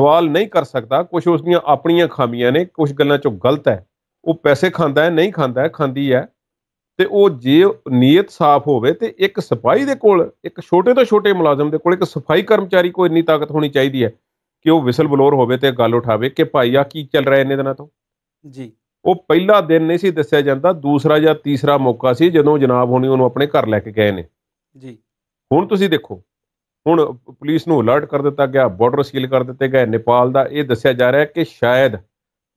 ਸਵਾਲ ਨਹੀਂ ਕਰ ਸਕਦਾ ਕੁਝ ਉਸ ਦੀਆਂ ਆਪਣੀਆਂ ਖਾਮੀਆਂ ਨੇ ਕੁਝ ਗੱਲਾਂ ਚੋਂ ਗਲਤ ਹੈ ਉਹ ਪੈਸੇ ਖਾਂਦਾ ਹੈ ਨਹੀਂ ਖਾਂਦਾ ਹੈ ਖਾਂਦੀ ਹੈ ਤੇ ਉਹ ਜੇ ਨੀਅਤ ਸਾਫ਼ ਹੋਵੇ ਤੇ ਇੱਕ ਸਿਪਾਹੀ ਦੇ ਕੋਲ ਇੱਕ ਛੋਟੇ ਤੋਂ ਛੋਟੇ ਮੁਲਾਜ਼ਮ ਦੇ ਕੋਲ ਇੱਕ ਸਫਾਈ ਕਰਮਚਾਰੀ ਕੋਲ ਇੰਨੀ ਤਾਕਤ ਹੋਣੀ ਚਾਹੀਦੀ ਹੈ ਕਿ ਉਹ ਵਿਸਲ ਬਲੋਰ ਹੋਵੇ ਤੇ ਗੱਲ ਉਠਾਵੇ ਕਿ ਭਾਈ ਆ ਕੀ ਚੱਲ ਰਿਹਾ ਇੰਨੇ ਦਿਨਾਂ ਤੋਂ ਜੀ ਉਹ ਪਹਿਲਾ ਦਿਨ ਨਹੀਂ ਸੀ ਦੱਸਿਆ ਜਾਂਦਾ ਦੂਸਰਾ ਜਾਂ ਤੀਸਰਾ ਮੌਕਾ ਸੀ ਜਦੋਂ ਜਨਾਬ ਹੋਣੀ ਉਹਨੂੰ ਆਪਣੇ ਘਰ ਲੈ ਕੇ ਗਏ ਨੇ ਜੀ ਹੁਣ ਤੁਸੀਂ ਦੇਖੋ ਹੁਣ ਪੁਲਿਸ ਨੂੰ ਅਲਰਟ ਕਰ ਦਿੱਤਾ ਗਿਆ ਬਾਰਡਰ ਸੀਲ ਕਰ ਦਿੱਤੇ ਗਏ ਨੇਪਾਲ ਦਾ ਇਹ ਦੱਸਿਆ ਜਾ ਰਿਹਾ ਹੈ ਕਿ ਸ਼ਾਇਦ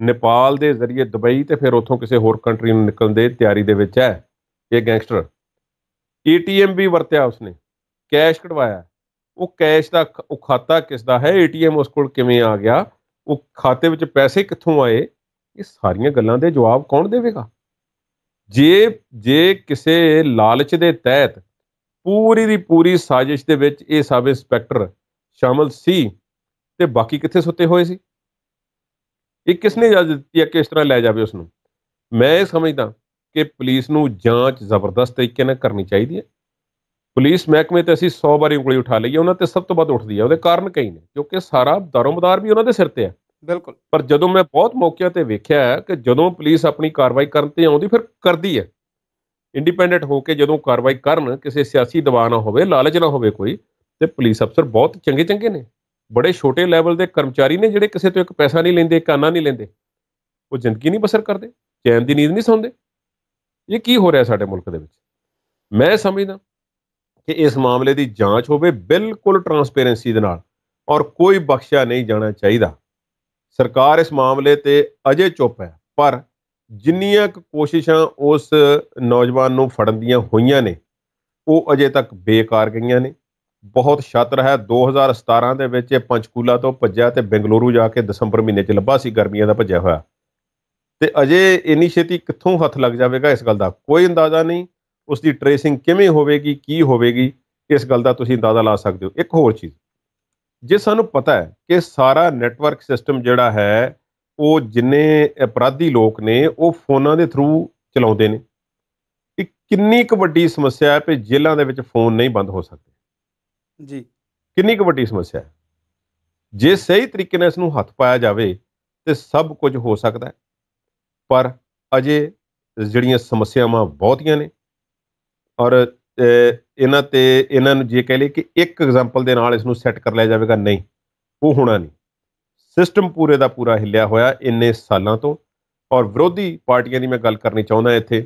ਨੇਪਾਲ ਦੇ ਜ਼ਰੀਏ ਦੁਬਈ ਤੇ ਫਿਰ ਉੱਥੋਂ ਕਿਸੇ ਹੋਰ ਕੰਟਰੀ ਨੂੰ ਨਿਕਲਣ ਦੇ ਤਿਆਰੀ ਦੇ ਵਿੱਚ ਹੈ ਇਹ ਗੈਂਗਸਟਰ ਏਟੀਐਮ ਵੀ ਵਰਤਿਆ ਉਸਨੇ ਕੈਸ਼ ਕਢਵਾਇਆ ਉਹ ਕੈਸ਼ ਦਾ ਉਹ ਖਾਤਾ ਕਿਸ ਦਾ ਹੈ ਏਟੀਐਮ ਉਸ ਕੋਲ ਕਿਵੇਂ ਆ ਗਿਆ ਉਹ ਖਾਤੇ ਵਿੱਚ ਪੈਸੇ ਕਿੱਥੋਂ ਆਏ ਇਹ ਸਾਰੀਆਂ ਗੱਲਾਂ ਦੇ ਜਵਾਬ ਕੌਣ ਦੇਵੇਗਾ ਜੇ ਜੇ ਕਿਸੇ ਲਾਲਚ ਦੇ ਤਹਿਤ ਪੂਰੀ ਦੀ ਪੂਰੀ ਸਾਜ਼ਿਸ਼ ਦੇ ਵਿੱਚ ਇਹ ਸਬ ਇੰਸਪੈਕਟਰ ਸ਼ਾਮਲ ਸੀ ਤੇ ਬਾਕੀ ਕਿੱਥੇ ਸੁੱਤੇ ਹੋਏ ਸੀ ਇਹ ਕਿਸ ਨੇ ਇਜਾਜ਼ਤ ਦਿੱਤੀ ਕਿ ਇਸ ਤਰ੍ਹਾਂ ਲੈ ਜਾਵੇ ਉਸ ਨੂੰ ਮੈਂ ਇਹ ਸਮਝਦਾ ਕਿ ਪੁਲਿਸ ਨੂੰ ਜਾਂਚ ਜ਼ਬਰਦਸਤ ਤਰੀਕੇ ਨਾਲ ਕਰਨੀ ਚਾਹੀਦੀ ਹੈ ਪੁਲਿਸ ਮਹਿਕਮੇ ਤੇ ਅਸੀਂ 100 ਵਾਰੀ ਉਂਗਲੀ ਉਠਾ ਲਈ ਹੈ ਉਹਨਾਂ ਤੇ ਸਭ ਤੋਂ ਵੱਧ ਉੱਠਦੀ ਹੈ ਉਹਦੇ ਕਾਰਨ ਕਈ ਨੇ ਕਿਉਂਕਿ ਸਾਰਾ ਦਰਮਦਾਰ ਵੀ ਉਹਨਾਂ ਦੇ ਸਿਰ ਤੇ ਹੈ ਬਿਲਕੁਲ ਪਰ ਜਦੋਂ ਮੈਂ ਬਹੁਤ ਮੌਕਿਆਂ ਤੇ ਵੇਖਿਆ ਕਿ ਜਦੋਂ ਪੁਲਿਸ ਆਪਣੀ ਕਾਰਵਾਈ ਕਰਨ ਤੇ ਆਉਂਦੀ ਫਿਰ ਕਰਦੀ ਹੈ ਇੰਡੀਪੈਂਡੈਂਟ ਹੋ ਕੇ ਜਦੋਂ ਕਾਰਵਾਈ ਕਰਨ ਕਿਸੇ ਸਿਆਸੀ ਦਬਾਅ ਨਾ ਹੋਵੇ ਲਾਲਚ ਨਾ ਹੋਵੇ ਕੋਈ ਤੇ ਪੁਲਿਸ ਅਫਸਰ ਬਹੁਤ ਚੰਗੇ ਚੰਗੇ ਨੇ ਬੜੇ ਛੋਟੇ ਲੈਵਲ ਦੇ ਕਰਮਚਾਰੀ ਨੇ ਜਿਹੜੇ ਕਿਸੇ ਤੋਂ ਇੱਕ ਪੈਸਾ ਨਹੀਂ ਲੈਂਦੇ ਕਾਨਾ ਨਹੀਂ ਲੈਂਦੇ ਉਹ ਜ਼ਿੰਦਗੀ ਨਹੀਂ ਬਸਰ ਕਰਦੇ ਚੈਨ ਦੀ ਨੀਂਦ ਨਹੀਂ ਸੌਂਦੇ ਇਹ ਕੀ ਹੋ ਰਿਹਾ ਸਾਡੇ ਮੁਲਕ ਦੇ ਵਿੱਚ ਮੈਂ ਸਮਝਦਾ ਕਿ ਇਸ ਮਾਮਲੇ ਦੀ ਜਾਂਚ ਹੋਵੇ ਬਿਲਕੁਲ ਟਰਾਂਸਪੇਰੈਂਸੀ ਦੇ ਨਾਲ ਔਰ ਕੋਈ ਬਖਸ਼ਿਆ ਨਹੀਂ ਜਾਣਾ ਚਾਹੀਦਾ ਸਰਕਾਰ ਇਸ ਮਾਮਲੇ ਤੇ ਅਜੇ ਚੁੱਪ ਹੈ ਪਰ ਜਿੰਨੀਆਂ ਕੁ ਕੋਸ਼ਿਸ਼ਾਂ ਉਸ ਨੌਜਵਾਨ ਨੂੰ ਫੜਨ ਦੀਆਂ ਹੋਈਆਂ ਨੇ ਉਹ ਅਜੇ ਤੱਕ ਬੇਕਾਰ ਗਈਆਂ ਨੇ ਬਹੁਤ ਛਾਤਰ ਹੈ 2017 ਦੇ ਵਿੱਚ ਇਹ ਪੰਚਕੂਲਾ ਤੋਂ ਭੱਜਿਆ ਤੇ ਬੰਗਲੌਰੂ ਜਾ ਕੇ ਦਸੰਬਰ ਮਹੀਨੇ 'ਚ ਲੱਭਾ ਸੀ ਗਰਮੀਆਂ ਦਾ ਭੱਜਿਆ ਹੋਇਆ ਤੇ ਅਜੇ ਇਨੀ ਛੇਤੀ ਕਿੱਥੋਂ ਹੱਥ ਲੱਗ ਜਾਵੇਗਾ ਇਸ ਗੱਲ ਦਾ ਕੋਈ ਅੰਦਾਜ਼ਾ ਨਹੀਂ ਉਸ ਦੀ ਟ੍ਰੇਸਿੰਗ ਕਿਵੇਂ ਹੋਵੇਗੀ ਕੀ ਹੋਵੇਗੀ ਇਸ ਗੱਲ ਦਾ ਤੁਸੀਂ ਅੰਦਾਜ਼ਾ ਲਾ ਸਕਦੇ ਹੋ ਇੱਕ ਹੋਰ ਚੀਜ਼ ਜੇ ਸਾਨੂੰ ਪਤਾ ਹੈ ਕਿ ਸਾਰਾ ਨੈਟਵਰਕ ਸਿਸਟਮ ਜਿਹੜਾ ਹੈ ਉਹ ਜਿੰਨੇ ਅਪਰਾਧੀ ਲੋਕ ਨੇ ਉਹ ਫੋਨਾਂ ਦੇ ਥਰੂ ਚਲਾਉਂਦੇ ਨੇ ਇਹ ਕਿੰਨੀ ਕੁ ਵੱਡੀ ਸਮੱਸਿਆ ਹੈ ਕਿ ਜੇਲ੍ਹਾਂ ਦੇ ਵਿੱਚ ਫੋਨ ਨਹੀਂ ਬੰਦ ਹੋ ਸਕਦੇ ਜੀ ਕਿੰਨੀ ਕੁ ਵੱਡੀ ਸਮੱਸਿਆ ਹੈ ਜੇ ਸਹੀ ਤਰੀਕੇ ਨਾਲ ਇਸ ਨੂੰ ਹੱਥ ਪਾਇਆ ਜਾਵੇ ਤੇ ਸਭ ਕੁਝ ਹੋ ਸਕਦਾ ਪਰ ਅਜੇ ਜਿਹੜੀਆਂ ਸਮੱਸਿਆਵਾਂ ਬਹੁਤੀਆਂ ਨੇ ਔਰ ਇਹਨਾਂ ਤੇ ਇਹਨਾਂ ਨੂੰ ਜੇ ਕਹ ਲਈ ਕਿ ਇੱਕ ਐਗਜ਼ਾਮਪਲ ਦੇ ਨਾਲ ਇਸ ਨੂੰ ਸੈੱਟ ਕਰ ਲਿਆ ਜਾਵੇਗਾ ਨਹੀਂ ਉਹ ਹੋਣਾ ਨਹੀਂ ਸਿਸਟਮ ਪੂਰੇ ਦਾ ਪੂਰਾ ਹਿੱਲਿਆ ਹੋਇਆ ਇੰਨੇ ਸਾਲਾਂ ਤੋਂ ਔਰ ਵਿਰੋਧੀ ਪਾਰਟੀਆਂ ਦੀ ਮੈਂ ਗੱਲ ਕਰਨੀ ਚਾਹੁੰਦਾ ਇੱਥੇ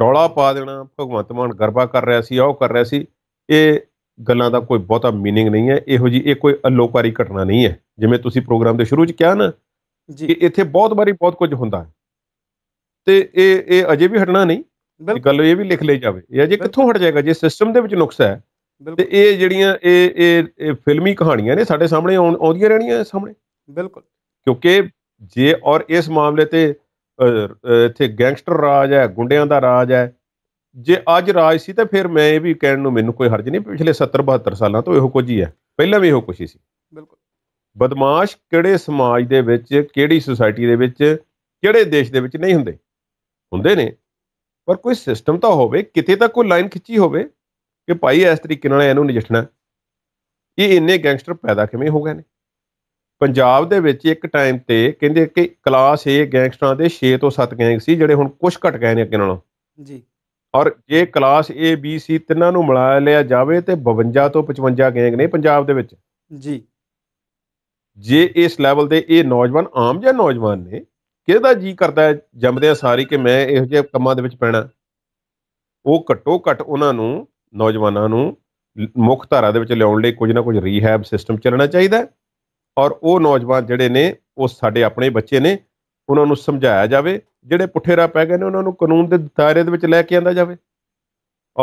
ਰੌਲਾ ਪਾ ਦੇਣਾ ਭਗਵੰਤ ਮਾਨ ਗਰਬਾ ਕਰ ਰਿਹਾ ਸੀ ਉਹ ਕਰ ਰਿਹਾ ਸੀ ਇਹ ਗੱਲਾਂ ਦਾ ਕੋਈ ਬਹੁਤਾ मीनिंग ਨਹੀਂ ਹੈ ਇਹੋ ਜੀ ਇਹ ਕੋਈ ਅਲੋਕਾਰੀ ਘਟਨਾ ਨਹੀਂ ਹੈ ਜਿਵੇਂ ਤੁਸੀਂ ਪ੍ਰੋਗਰਾਮ ਦੇ ਸ਼ੁਰੂ 'ਚ ਕਿਹਾ ਨਾ ਜੀ ਇੱਥੇ ਬਹੁਤ ਵਾਰੀ ਬਹੁਤ ਕੁਝ ਹੁੰਦਾ ਹੈ ਤੇ ਇਹ ਇਹ ਅਜੇ ਵੀ ਹਟਣਾ ਨਹੀਂ ਗੱਲ ਇਹ ਵੀ ਲਿਖ ਲਈ ਜਾਵੇ ਇਹ ਅਜੇ ਕਿੱਥੋਂ ਹਟ ਜਾਏਗਾ ਜੇ ਸਿਸਟਮ ਦੇ ਵਿੱਚ ਨੁਕਸ ਹੈ ਤੇ ਇਹ ਜਿਹੜੀਆਂ ਇਹ ਇਹ ਫਿਲਮੀ ਕਹਾਣੀਆਂ ਨੇ ਸਾਡੇ ਸਾਹਮਣੇ ਆਉਂਦੀਆਂ ਰਹਿਣੀਆਂ ਸਾਹਮਣੇ ਬਿਲਕੁਲ ਕਿਉਂਕਿ ਜੇ ਔਰ ਇਸ ਮਾਮਲੇ ਤੇ ਇੱਥੇ ਗੈਂਗਸਟਰ ਰਾਜ ਹੈ ਗੁੰਡਿਆਂ ਦਾ ਰਾਜ ਹੈ ਜੇ ਅੱਜ ਰਾਜ ਸੀ ਤਾਂ ਫਿਰ ਮੈਂ ਇਹ ਵੀ ਕਹਿਣ ਨੂੰ ਮੈਨੂੰ ਕੋਈ ਹਰਜ ਨਹੀਂ ਪਿਛਲੇ 70 72 ਸਾਲਾਂ ਤੋਂ ਇਹੋ ਕੁਝ ਹੀ ਹੈ ਪਹਿਲਾਂ ਵੀ ਇਹੋ ਕੁਝ ਹੀ ਸੀ ਬਿਲਕੁਲ ਬਦਮਾਸ਼ ਕਿਹੜੇ ਸਮਾਜ ਦੇ ਵਿੱਚ ਕਿਹੜੀ ਸੋਸਾਇਟੀ ਦੇ ਵਿੱਚ ਕਿਹੜੇ ਦੇਸ਼ ਦੇ ਵਿੱਚ ਨਹੀਂ ਹੁੰਦੇ ਹੁੰਦੇ ਨੇ ਪਰ ਕੋਈ ਸਿਸਟਮ ਤਾਂ ਹੋਵੇ ਕਿਤੇ ਤਾਂ ਕੋਈ ਲਾਈਨ ਖਿੱਚੀ ਹੋਵੇ ਕਿ ਭਾਈ ਇਸ ਤਰੀਕੇ ਨਾਲ ਇਹਨੂੰ ਨਜਿੱਠਣਾ ਇਹ ਇੰਨੇ ਗੈਂਗਸਟਰ ਪੈਦਾ ਕਿਵੇਂ ਹੋ ਗਏ ਨੇ ਪੰਜਾਬ ਦੇ ਵਿੱਚ ਇੱਕ ਟਾਈਮ ਤੇ ਕਹਿੰਦੇ ਕਿ ਕਲਾਸ A ਗੈਂਗਸਟਰਾਂ ਦੇ 6 ਤੋਂ 7 ਗੈਂਗ ਸੀ ਜਿਹੜੇ ਹੁਣ ਕੁਝ ਘਟ ਗਏ ਨੇ ਅੱਗੇ ਨਾਲੋਂ ਜੀ ਔਰ ਜੇ ਕਲਾਸ A B C ਤਿੰਨਾਂ ਨੂੰ ਮਿਲਾ ਲਿਆ ਜਾਵੇ ਤੇ 52 ਤੋਂ 55 ਗੈਂਗ ਨੇ ਪੰਜਾਬ ਦੇ ਵਿੱਚ ਜੀ ਜੇ ਇਸ ਲੈਵਲ ਦੇ ਇਹ ਨੌਜਵਾਨ ਆਮ ਜਾਂ ਨੌਜਵਾਨ ਨੇ ਕਿਹਦਾ ਜੀ ਕਰਦਾ ਜੰਮਦੇ ਸਾਰੀ ਕਿ ਮੈਂ ਇਹੋ ਜਿਹੇ ਕੰਮਾਂ ਦੇ ਵਿੱਚ ਪੈਣਾ ਉਹ ਘੱਟੋ ਘੱਟ ਉਹਨਾਂ ਨੂੰ ਨੌਜਵਾਨਾਂ ਨੂੰ ਮੁੱਖ ਧਾਰਾ ਦੇ ਵਿੱਚ ਲਿਆਉਣ ਲਈ ਕੁਝ ਨਾ ਕੁਝ ਰੀਹੈਬ ਸਿਸਟਮ ਚੱਲਣਾ ਚਾਹੀਦਾ ਹੈ ਔਰ ਉਹ ਨੌਜਵਾਨ ਜਿਹੜੇ ਨੇ ਉਹ ਸਾਡੇ ਆਪਣੇ ਬੱਚੇ ਨੇ ਉਹਨਾਂ ਨੂੰ ਸਮਝਾਇਆ ਜਾਵੇ ਜਿਹੜੇ ਪੁੱਠੇ ਪੈ ਗਏ ਨੇ ਉਹਨਾਂ ਨੂੰ ਕਾਨੂੰਨ ਦੇ ਦਾਇਰੇ ਦੇ ਵਿੱਚ ਲੈ ਕੇ ਆਂਦਾ ਜਾਵੇ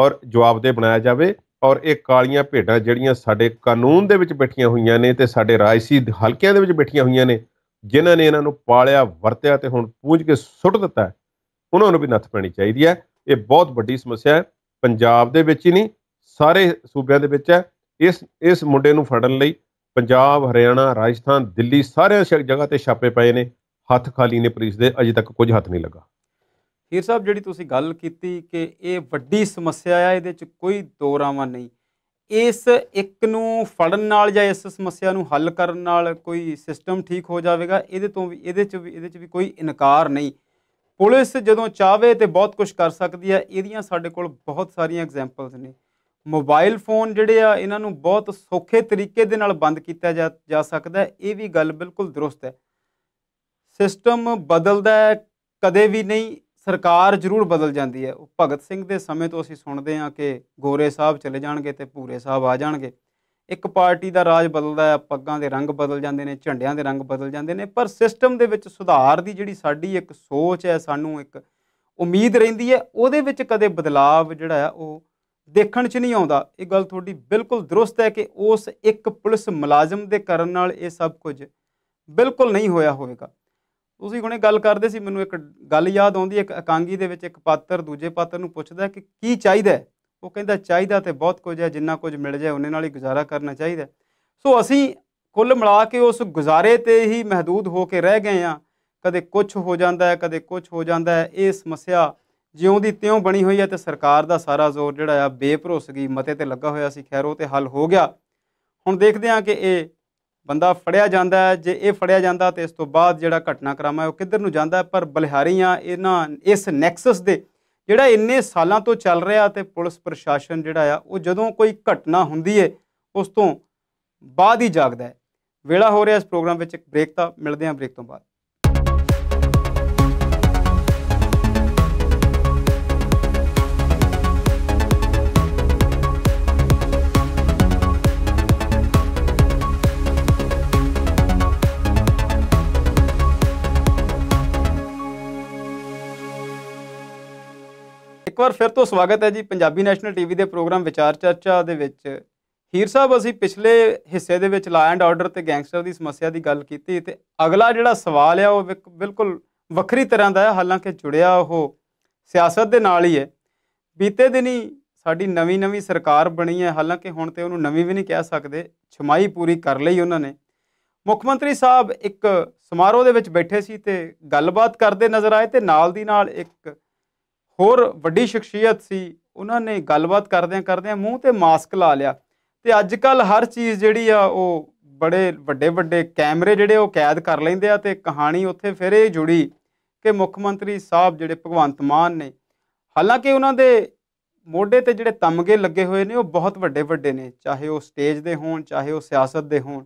ਔਰ ਜਵਾਬਦੇ ਬਣਾਇਆ ਜਾਵੇ ਔਰ ਇਹ ਕਾਲੀਆਂ ਭੇਡਾਂ ਜਿਹੜੀਆਂ ਸਾਡੇ ਕਾਨੂੰਨ ਦੇ ਵਿੱਚ ਬੈਠੀਆਂ ਹੋਈਆਂ ਨੇ ਤੇ ਸਾਡੇ ਰਾਜਸੀ ਹਲਕਿਆਂ ਦੇ ਵਿੱਚ ਬੈਠੀਆਂ ਹੋਈਆਂ ਨੇ ਜਿਨ੍ਹਾਂ ਨੇ ਇਹਨਾਂ ਨੂੰ ਪਾਲਿਆ ਵਰਤਿਆ ਤੇ ਹੁਣ ਪੂੰਝ ਕੇ ਸੁੱਟ ਦਿੱਤਾ ਉਹਨਾਂ ਨੂੰ ਵੀ ਨੱਥ ਪੈਣੀ ਚਾਹੀਦੀ ਹੈ ਇਹ ਬਹੁਤ ਵੱਡੀ ਸਮੱਸਿਆ ਹੈ ਪੰਜਾਬ ਦੇ ਵਿੱਚ ਹੀ ਨਹੀਂ ਸਾਰੇ ਸੂਬਿਆਂ ਦੇ ਵਿੱਚ ਹੈ ਇਸ ਇਸ ਮੁੰਡੇ ਨੂੰ ਫੜਨ ਲਈ ਪੰਜਾਬ ਹਰਿਆਣਾ ਰਾਜਸਥਾਨ ਦਿੱਲੀ ਸਾਰਿਆਂ ਜਗ੍ਹਾ ਤੇ ਛਾਪੇ ਪਏ ਨੇ ਹੱਥ ਖਾਲੀ ਨੇ ਪੁਲਿਸ ਦੇ ਅਜੇ ਤੱਕ ਕੁਝ ਹੱਥ ਨਹੀਂ ਲੱਗਾ ਹੀਰ ਸਾਹਿਬ ਜਿਹੜੀ ਤੁਸੀਂ ਗੱਲ ਕੀਤੀ ਕਿ ਇਹ ਵੱਡੀ ਸਮੱਸਿਆ ਆ ਇਹਦੇ ਚ ਕੋਈ ਦੋਰਾਵਾਂ ਨਹੀਂ ਇਸ ਇੱਕ ਨੂੰ ਫੜਨ ਨਾਲ ਜਾਂ ਇਸ ਸਮੱਸਿਆ ਨੂੰ ਹੱਲ ਕਰਨ ਨਾਲ ਕੋਈ ਸਿਸਟਮ ਠੀਕ ਹੋ ਜਾਵੇਗਾ ਇਹਦੇ ਤੋਂ ਵੀ ਇਹਦੇ ਚ ਵੀ ਇਹਦੇ ਚ ਵੀ ਕੋਈ ਇਨਕਾਰ ਨਹੀਂ ਪੁਲਿਸ ਜਦੋਂ ਚਾਹਵੇ ਤੇ ਬਹੁਤ ਕੁਝ ਕਰ ਸਕਦੀ ਹੈ ਇਹਦੀਆਂ ਸਾਡੇ ਕੋਲ ਬਹੁਤ ਸਾਰੀਆਂ ਐਗਜ਼ਾਮਪਲਸ ਨੇ ਮੋਬਾਈਲ ਫੋਨ ਜਿਹੜੇ ਆ ਇਹਨਾਂ ਨੂੰ ਬਹੁਤ ਸੌਖੇ ਤਰੀਕੇ ਦੇ ਨਾਲ ਬੰਦ ਕੀਤਾ ਜਾ ਸਕਦਾ ਇਹ ਵੀ ਗੱਲ ਬਿਲਕੁਲ ਦਰੁਸਤ ਹੈ ਸਿਸਟਮ ਬਦਲਦਾ ਹੈ ਕਦੇ ਵੀ ਨਹੀਂ ਸਰਕਾਰ ਜ਼ਰੂਰ ਬਦਲ ਜਾਂਦੀ ਹੈ ਉਹ ਭਗਤ ਸਿੰਘ ਦੇ ਸਮੇਂ ਤੋਂ ਅਸੀਂ ਸੁਣਦੇ ਹਾਂ ਕਿ ਗੋਰੇ ਸਾਹਿਬ ਚਲੇ ਜਾਣਗੇ ਤੇ ਪੂਰੇ ਸਾਹਿਬ ਆ ਜਾਣਗੇ ਇੱਕ ਪਾਰਟੀ ਦਾ ਰਾਜ ਬਦਲਦਾ ਹੈ ਪੱਗਾਂ ਦੇ ਰੰਗ ਬਦਲ ਜਾਂਦੇ ਨੇ ਝੰਡਿਆਂ ਦੇ ਰੰਗ ਬਦਲ ਜਾਂਦੇ ਨੇ ਪਰ ਸਿਸਟਮ ਦੇ ਵਿੱਚ ਸੁਧਾਰ ਦੀ ਜਿਹੜੀ ਸਾਡੀ ਇੱਕ ਸੋਚ ਹੈ ਸਾਨੂੰ ਇੱਕ ਉਮੀਦ ਰਹਿੰਦੀ ਹੈ ਉਹਦੇ ਵਿੱਚ ਕਦੇ ਬਦਲਾਅ ਜਿਹੜਾ ਹੈ ਉਹ ਦੇਖਣ 'ਚ ਨਹੀਂ ਆਉਂਦਾ ਇਹ ਗੱਲ ਤੁਹਾਡੀ ਬਿਲਕੁਲ ਦਰੁਸਤ ਹੈ ਕਿ ਉਸ ਇੱਕ ਪੁਲਿਸ ਮੁਲਾਜ਼ਮ ਦੇ ਕਰਨ ਨਾਲ ਇਹ ਸਭ ਕੁਝ ਬਿਲਕੁਲ ਨਹੀਂ ਹੋਇਆ ਹੋਵੇਗਾ ਤੁਸੀਂ ਹੁਣੇ ਗੱਲ ਕਰਦੇ ਸੀ ਮੈਨੂੰ ਇੱਕ ਗੱਲ ਯਾਦ ਆਉਂਦੀ ਇੱਕ ਇਕਾਂਗੀ ਦੇ ਵਿੱਚ ਇੱਕ ਪਾਤਰ ਦੂਜੇ ਪਾਤਰ ਨੂੰ ਪੁੱਛਦਾ ਕਿ ਕੀ ਚਾਹੀਦਾ ਉਹ ਕਹਿੰਦਾ ਚਾਹੀਦਾ ਤੇ ਬਹੁਤ ਕੁਝ ਹੈ ਜਿੰਨਾ ਕੁਝ ਮਿਲ ਜਾਏ ਉਹਨੇ ਨਾਲ ਹੀ ਗੁਜ਼ਾਰਾ ਕਰਨਾ ਚਾਹੀਦਾ ਸੋ ਅਸੀਂ ਕੁੱਲ ਮਿਲਾ ਕੇ ਉਸ ਗੁਜ਼ਾਰੇ ਤੇ ਹੀ ਮਹਦੂਦ ਹੋ ਕੇ ਰਹਿ ਗਏ ਆ ਕਦੇ ਕੁਝ ਹੋ ਜਾਂਦਾ ਹੈ ਕਦੇ ਕੁਝ ਹੋ ਜਾਂਦਾ ਹੈ ਇਹ ਸਮੱਸਿਆ ਜਿਉਂ ਦੀ ਤਿਉਂ ਬਣੀ ਹੋਈ ਹੈ ਤੇ ਸਰਕਾਰ ਦਾ ਸਾਰਾ ਜ਼ੋਰ ਜਿਹੜਾ ਆ ਬੇਭਰੋਸਗੀ ਮਤੇ ਤੇ ਲੱਗਾ ਹੋਇਆ ਸੀ ਖੈਰ ਉਹ ਤੇ ਹੱਲ ਹੋ ਗਿਆ ਹੁਣ ਦੇਖਦੇ ਹਾਂ ਕਿ ਇਹ ਬੰਦਾ ਫੜਿਆ ਜਾਂਦਾ ਹੈ ਜੇ ਇਹ ਫੜਿਆ ਜਾਂਦਾ ਤੇ ਇਸ ਤੋਂ ਬਾਅਦ ਜਿਹੜਾ ਘਟਨਾਕ੍ਰਮ ਹੈ ਉਹ ਕਿੱਧਰ ਨੂੰ ਜਾਂਦਾ ਹੈ ਪਰ ਬਲਿਹਾਰੀਆਂ ਇਹਨਾਂ ਇਸ ਨੈਕਸਸ ਦੇ ਜਿਹੜਾ ਇੰਨੇ ਸਾਲਾਂ ਤੋਂ ਚੱਲ ਰਿਹਾ ਤੇ ਪੁਲਿਸ ਪ੍ਰਸ਼ਾਸਨ ਜਿਹੜਾ ਆ ਉਹ ਜਦੋਂ ਕੋਈ ਘਟਨਾ ਹੁੰਦੀ ਹੈ ਉਸ ਤੋਂ ਬਾਅਦ ਹੀ ਜਾਗਦਾ ਹੈ ਵੇਲਾ ਹੋ ਰਿਹਾ ਇਸ ਪ੍ਰੋਗਰਾਮ ਵਿੱਚ ਇੱਕ ਬ੍ਰੇਕ ਤਾਂ ਮਿਲਦੇ ਹਾਂ ਬ੍ਰੇਕ ਤੋਂ ਬਾਅਦ ਇੱਕ ਵਾਰ ਫਿਰ ਤੋਂ ਸਵਾਗਤ ਹੈ ਜੀ ਪੰਜਾਬੀ ਨੈਸ਼ਨਲ ਟੀਵੀ ਦੇ ਪ੍ਰੋਗਰਾਮ ਵਿਚਾਰ ਚਰਚਾ ਦੇ ਵਿੱਚ ਹੀਰ ਸਾਹਿਬ ਅਸੀਂ ਪਿਛਲੇ ਹਿੱਸੇ ਦੇ ਵਿੱਚ ਲਾ ਐਂਡ ਆਰਡਰ ਤੇ ਗੈਂਗਸਟਰ ਦੀ ਸਮੱਸਿਆ ਦੀ ਗੱਲ ਕੀਤੀ ਤੇ ਅਗਲਾ ਜਿਹੜਾ ਸਵਾਲ ਹੈ ਉਹ ਬਿਲਕੁਲ ਵੱਖਰੀ ਤਰ੍ਹਾਂ ਦਾ ਹੈ ਹਾਲਾਂਕਿ ਜੁੜਿਆ ਉਹ ਸਿਆਸਤ ਦੇ ਨਾਲ ਹੀ ਹੈ ਬੀਤੇ ਦਿਨੀ ਸਾਡੀ ਨਵੀਂ ਨਵੀਂ ਸਰਕਾਰ ਬਣੀ ਹੈ ਹਾਲਾਂਕਿ ਹੁਣ ਤੇ ਉਹਨੂੰ ਨਵੀਂ ਵੀ ਨਹੀਂ ਕਹਿ ਸਕਦੇ ਛਮਾਈ ਪੂਰੀ ਕਰ ਲਈ ਉਹਨਾਂ ਨੇ ਮੁੱਖ ਮੰਤਰੀ ਸਾਹਿਬ ਇੱਕ ਸਮਾਰੋਹ ਦੇ ਵਿੱਚ ਬੈਠੇ ਸੀ ਤੇ ਗੱਲਬਾਤ ਕਰਦੇ ਨਜ਼ਰ ਆਏ ਤੇ ਨਾਲ ਦੀ ਨਾਲ ਇੱਕ ਹੋਰ ਵੱਡੀ ਸ਼ਖਸੀਅਤ ਸੀ ਉਹਨਾਂ ਨੇ ਗੱਲਬਾਤ ਕਰਦਿਆਂ ਕਰਦਿਆਂ ਮੂੰਹ ਤੇ ਮਾਸਕ ਲਾ ਲਿਆ ਤੇ ਅੱਜ ਕੱਲ ਹਰ ਚੀਜ਼ ਜਿਹੜੀ ਆ ਉਹ ਬੜੇ ਵੱਡੇ ਵੱਡੇ ਕੈਮਰੇ ਜਿਹੜੇ ਉਹ ਕੈਦ ਕਰ ਲੈਂਦੇ ਆ ਤੇ ਕਹਾਣੀ ਉੱਥੇ ਫਿਰ ਇਹ ਜੁੜੀ ਕਿ ਮੁੱਖ ਮੰਤਰੀ ਸਾਹਿਬ ਜਿਹੜੇ ਭਗਵੰਤ ਮਾਨ ਨੇ ਹਾਲਾਂਕਿ ਉਹਨਾਂ ਦੇ ਮੋਢੇ ਤੇ ਜਿਹੜੇ ਤਮਗੇ ਲੱਗੇ ਹੋਏ ਨੇ ਉਹ ਬਹੁਤ ਵੱਡੇ ਵੱਡੇ ਨੇ ਚਾਹੇ ਉਹ ਸਟੇਜ ਦੇ ਹੋਣ ਚਾਹੇ ਉਹ ਸਿਆਸਤ ਦੇ ਹੋਣ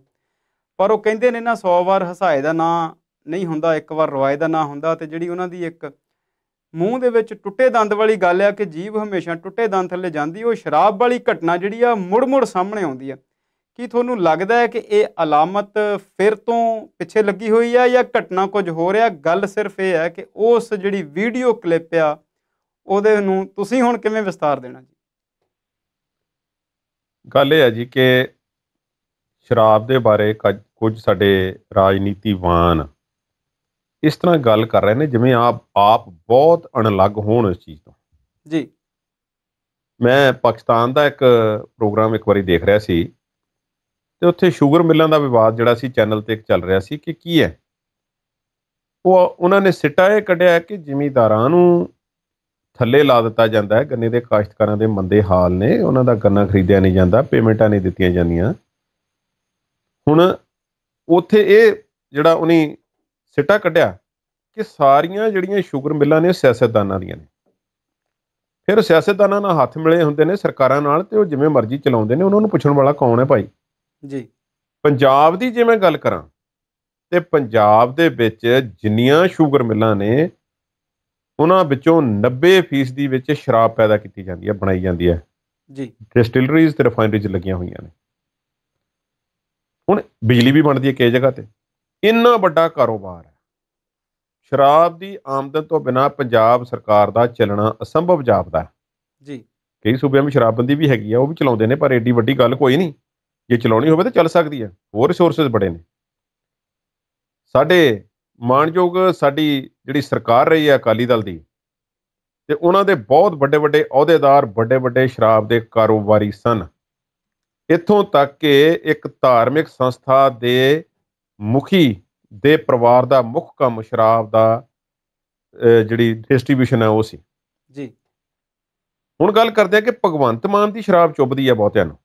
ਪਰ ਉਹ ਕਹਿੰਦੇ ਨੇ ਨਾ 100 ਵਾਰ ਹਸਾਏ ਦਾ ਨਾਂ ਨਹੀਂ ਹੁੰਦਾ ਇੱਕ ਵਾਰ ਰਵਾਏ ਦਾ ਨਾਂ ਹੁੰਦਾ ਤੇ ਜਿਹੜੀ ਉਹਨਾਂ ਦੀ ਇੱਕ ਮੂੰਹ ਦੇ ਵਿੱਚ ਟੁੱਟੇ ਦੰਦ ਵਾਲੀ ਗੱਲ ਆ ਕਿ ਜੀਵ ਹਮੇਸ਼ਾ ਟੁੱਟੇ ਦੰਦ ਥੱਲੇ ਜਾਂਦੀ ਉਹ ਸ਼ਰਾਬ ਵਾਲੀ ਘਟਨਾ ਜਿਹੜੀ ਆ ਮੁੜ-ਮੁੜ ਸਾਹਮਣੇ ਆਉਂਦੀ ਆ ਕੀ ਤੁਹਾਨੂੰ ਲੱਗਦਾ ਹੈ ਕਿ ਇਹ ਅਲਾਮਤ ਫਿਰ ਤੋਂ ਪਿੱਛੇ ਲੱਗੀ ਹੋਈ ਆ ਜਾਂ ਘਟਨਾ ਕੁਝ ਹੋ ਰਿਹਾ ਗੱਲ ਸਿਰਫ ਇਹ ਹੈ ਕਿ ਉਸ ਜਿਹੜੀ ਵੀਡੀਓ ਕਲਿੱਪ ਆ ਉਹਦੇ ਨੂੰ ਤੁਸੀਂ ਹੁਣ ਕਿਵੇਂ ਵਿਸਤਾਰ ਦੇਣਾ ਜੀ ਗੱਲ ਇਹ ਆ ਜੀ ਕਿ ਸ਼ਰਾਬ ਦੇ ਬਾਰੇ ਕੁਝ ਸਾਡੇ ਰਾਜਨੀਤੀਵਾਨ ਇਸ ਤਰ੍ਹਾਂ ਗੱਲ ਕਰ ਰਹੇ ਨੇ ਜਿਵੇਂ ਆਪ ਆਪ ਬਹੁਤ ਅਣਲੱਗ ਹੋਣ ਇਸ ਚੀਜ਼ ਤੋਂ ਜੀ ਮੈਂ ਪਾਕਿਸਤਾਨ ਦਾ ਇੱਕ ਪ੍ਰੋਗਰਾਮ ਇੱਕ ਵਾਰੀ ਦੇਖ ਰਿਹਾ ਸੀ ਤੇ ਉੱਥੇ 슈ਗਰ ਮਿਲਾਂ ਦਾ ਵਿਵਾਦ ਜਿਹੜਾ ਸੀ ਚੈਨਲ ਤੇ ਇੱਕ ਚੱਲ ਰਿਹਾ ਸੀ ਕਿ ਕੀ ਹੈ ਉਹ ਉਹਨਾਂ ਨੇ ਸਿੱਟਾ ਇਹ ਕੱਢਿਆ ਕਿ ਜ਼ਿਮੀਦਾਰਾਂ ਨੂੰ ਥੱਲੇ ਲਾ ਦਿੱਤਾ ਜਾਂਦਾ ਹੈ ਗੰਨੇ ਦੇ ਕਾਸ਼ਤਕਾਰਾਂ ਦੇ ਮੰਦੇ ਹਾਲ ਨੇ ਉਹਨਾਂ ਦਾ ਗੰਨਾ ਖਰੀਦਿਆ ਨਹੀਂ ਜਾਂਦਾ ਪੇਮੈਂਟਾਂ ਨਹੀਂ ਦਿੱਤੀਆਂ ਜਾਂਦੀਆਂ ਹੁਣ ਉੱਥੇ ਇਹ ਜਿਹੜਾ ਉਹਨੇ ਸਿੱਟਾ ਕੱਢਿਆ ਕਿ ਸਾਰੀਆਂ ਜਿਹੜੀਆਂ ਸ਼ੂਗਰ ਮਿੱਲਾਂ ਨੇ ਸਿਆਸਤਦਾਨਾਂ ਦੀਆਂ ਨੇ ਫਿਰ ਸਿਆਸਤਦਾਨਾਂ ਨਾਲ ਹੱਥ ਮਿਲੇ ਹੁੰਦੇ ਨੇ ਸਰਕਾਰਾਂ ਨਾਲ ਤੇ ਉਹ ਜਿਵੇਂ ਮਰਜ਼ੀ ਚਲਾਉਂਦੇ ਨੇ ਉਹਨਾਂ ਨੂੰ ਪੁੱਛਣ ਵਾਲਾ ਕੌਣ ਹੈ ਭਾਈ ਜੀ ਪੰਜਾਬ ਦੀ ਜੇ ਮੈਂ ਗੱਲ ਕਰਾਂ ਤੇ ਪੰਜਾਬ ਦੇ ਵਿੱਚ ਜਿੰਨੀਆਂ ਸ਼ੂਗਰ ਮਿੱਲਾਂ ਨੇ ਉਹਨਾਂ ਵਿੱਚੋਂ 90% ਦੀ ਵਿੱਚ ਸ਼ਰਾਬ ਪੈਦਾ ਕੀਤੀ ਜਾਂਦੀ ਹੈ ਬਣਾਈ ਜਾਂਦੀ ਹੈ ਜੀ ਡਿਸਟਿਲਰੀਜ਼ ਤੇ ਰਿਫਾਈਨਰੀਜ਼ ਲੱਗੀਆਂ ਹੋਈਆਂ ਨੇ ਹੁਣ ਬਿਜਲੀ ਵੀ ਬਣਦੀ ਹੈ ਕਈ ਜਗ੍ਹਾ ਤੇ ਇੰਨਾ ਵੱਡਾ ਕਾਰੋਬਾਰ ਸ਼ਰਾਬ ਦੀ ਆਮਦਨ ਤੋਂ ਬਿਨਾ ਪੰਜਾਬ ਸਰਕਾਰ ਦਾ ਚੱਲਣਾ ਅਸੰਭਵ ਜਾਪਦਾ ਹੈ ਜੀ ਕਈ ਸੂਬਿਆਂ ਵਿੱਚ ਸ਼ਰਾਬਬੰਦੀ ਵੀ ਹੈਗੀ ਆ ਉਹ ਵੀ ਚਲਾਉਂਦੇ ਨੇ ਪਰ ਏਡੀ ਵੱਡੀ ਗੱਲ ਕੋਈ ਨਹੀਂ ਜੇ ਚਲਾਉਣੀ ਹੋਵੇ ਤਾਂ ਚੱਲ ਸਕਦੀ ਹੈ ਹੋਰ ਰਿਸੋਰਸਸ ਬੜੇ ਨੇ ਸਾਡੇ ਮਾਨਯੋਗ ਸਾਡੀ ਜਿਹੜੀ ਸਰਕਾਰ ਰਹੀ ਹੈ ਅਕਾਲੀ ਦਲ ਦੀ ਤੇ ਉਹਨਾਂ ਦੇ ਬਹੁਤ ਵੱਡੇ ਵੱਡੇ ਅਹੁਦੇਦਾਰ ਵੱਡੇ ਵੱਡੇ ਸ਼ਰਾਬ ਦੇ ਕਾਰੋਬਾਰੀ ਸਨ ਇੱਥੋਂ ਤੱਕ ਕਿ ਇੱਕ ਧਾਰਮਿਕ ਸੰਸਥਾ ਦੇ ਮੁਖੀ ਦੇ ਪਰਿਵਾਰ ਦਾ ਮੁੱਖ ਕੰਮ ਸ਼ਰਾਬ ਦਾ ਜਿਹੜੀ ਡਿਸਟ੍ਰੀਬਿਊਸ਼ਨ ਹੈ ਉਹ ਸੀ ਜੀ ਹੁਣ ਗੱਲ ਕਰਦੇ ਆ ਕਿ ਭਗਵੰਤ ਮਾਨ ਦੀ ਸ਼ਰਾਬ ਚੁੱਭਦੀ ਆ ਬਹੁਤਿਆਂ ਨੂੰ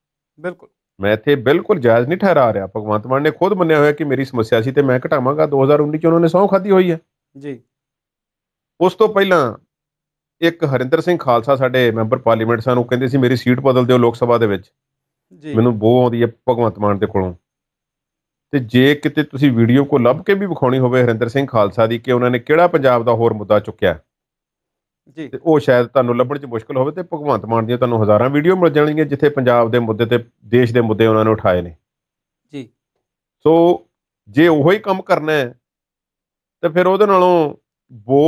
ਬਿਲਕੁਲ ਮੈਂ ਇੱਥੇ ਬਿਲਕੁਲ ਜਾਇਜ਼ ਨਹੀਂ ਠਹਿਰਾ ਰਿਹਾ ਭਗਵੰਤ ਮਾਨ ਨੇ ਖੁਦ ਮੰਨਿਆ ਹੋਇਆ ਕਿ ਮੇਰੀ ਸਮੱਸਿਆ ਸੀ ਤੇ ਮੈਂ ਘਟਾਵਾਂਗਾ 2019 ਚ ਉਹਨਾਂ ਨੇ ਸੌਂ ਖਾਦੀ ਹੋਈ ਹੈ ਜੀ ਉਸ ਤੋਂ ਪਹਿਲਾਂ ਇੱਕ ਹਰਿੰਦਰ ਸਿੰਘ ਖਾਲਸਾ ਸਾਡੇ ਮੈਂਬਰ ਪਾਰਲੀਮੈਂਟ ਸਾਨੂੰ ਕਹਿੰਦੇ ਸੀ ਮੇਰੀ ਸੀਟ ਬਦਲ ਦਿਓ ਲੋਕ ਸਭਾ ਦੇ ਵਿੱਚ ਜੀ ਮੈਨੂੰ ਬੋ ਆਉਂਦੀ ਹੈ ਭਗਵੰਤ ਮਾਨ ਦੇ ਕੋਲੋਂ ਤੇ ਜੇ ਕਿਤੇ ਤੁਸੀਂ ਵੀਡੀਓ ਕੋ ਲੱਭ ਕੇ ਵੀ ਵਿਖਾਉਣੀ ਹੋਵੇ ਹਰਿੰਦਰ ਸਿੰਘ ਖਾਲਸਾ ਦੀ ਕਿ ਉਹਨਾਂ ਨੇ ਕਿਹੜਾ ਪੰਜਾਬ ਦਾ ਹੋਰ ਮੁੱਦਾ ਚੁੱਕਿਆ ਜੀ ਤੇ ਉਹ ਸ਼ਾਇਦ ਤੁਹਾਨੂੰ ਲੱਭਣ 'ਚ ਮੁਸ਼ਕਲ ਹੋਵੇ ਤੇ ਭਗਵੰਤ ਮਾਨ ਜੀ ਤੁਹਾਨੂੰ ਹਜ਼ਾਰਾਂ ਵੀਡੀਓ ਮਿਲ ਜਾਣਗੀਆਂ ਜਿੱਥੇ ਪੰਜਾਬ ਦੇ ਮੁੱਦੇ ਤੇ ਦੇਸ਼ ਦੇ ਮੁੱਦੇ ਉਹਨਾਂ ਨੇ ਉਠਾਏ ਨੇ ਜੀ ਸੋ ਜੇ ਉਹੋ ਹੀ ਕੰਮ ਕਰਨਾ ਹੈ ਤੇ ਫਿਰ ਉਹਦੇ ਨਾਲੋਂ ਬੋ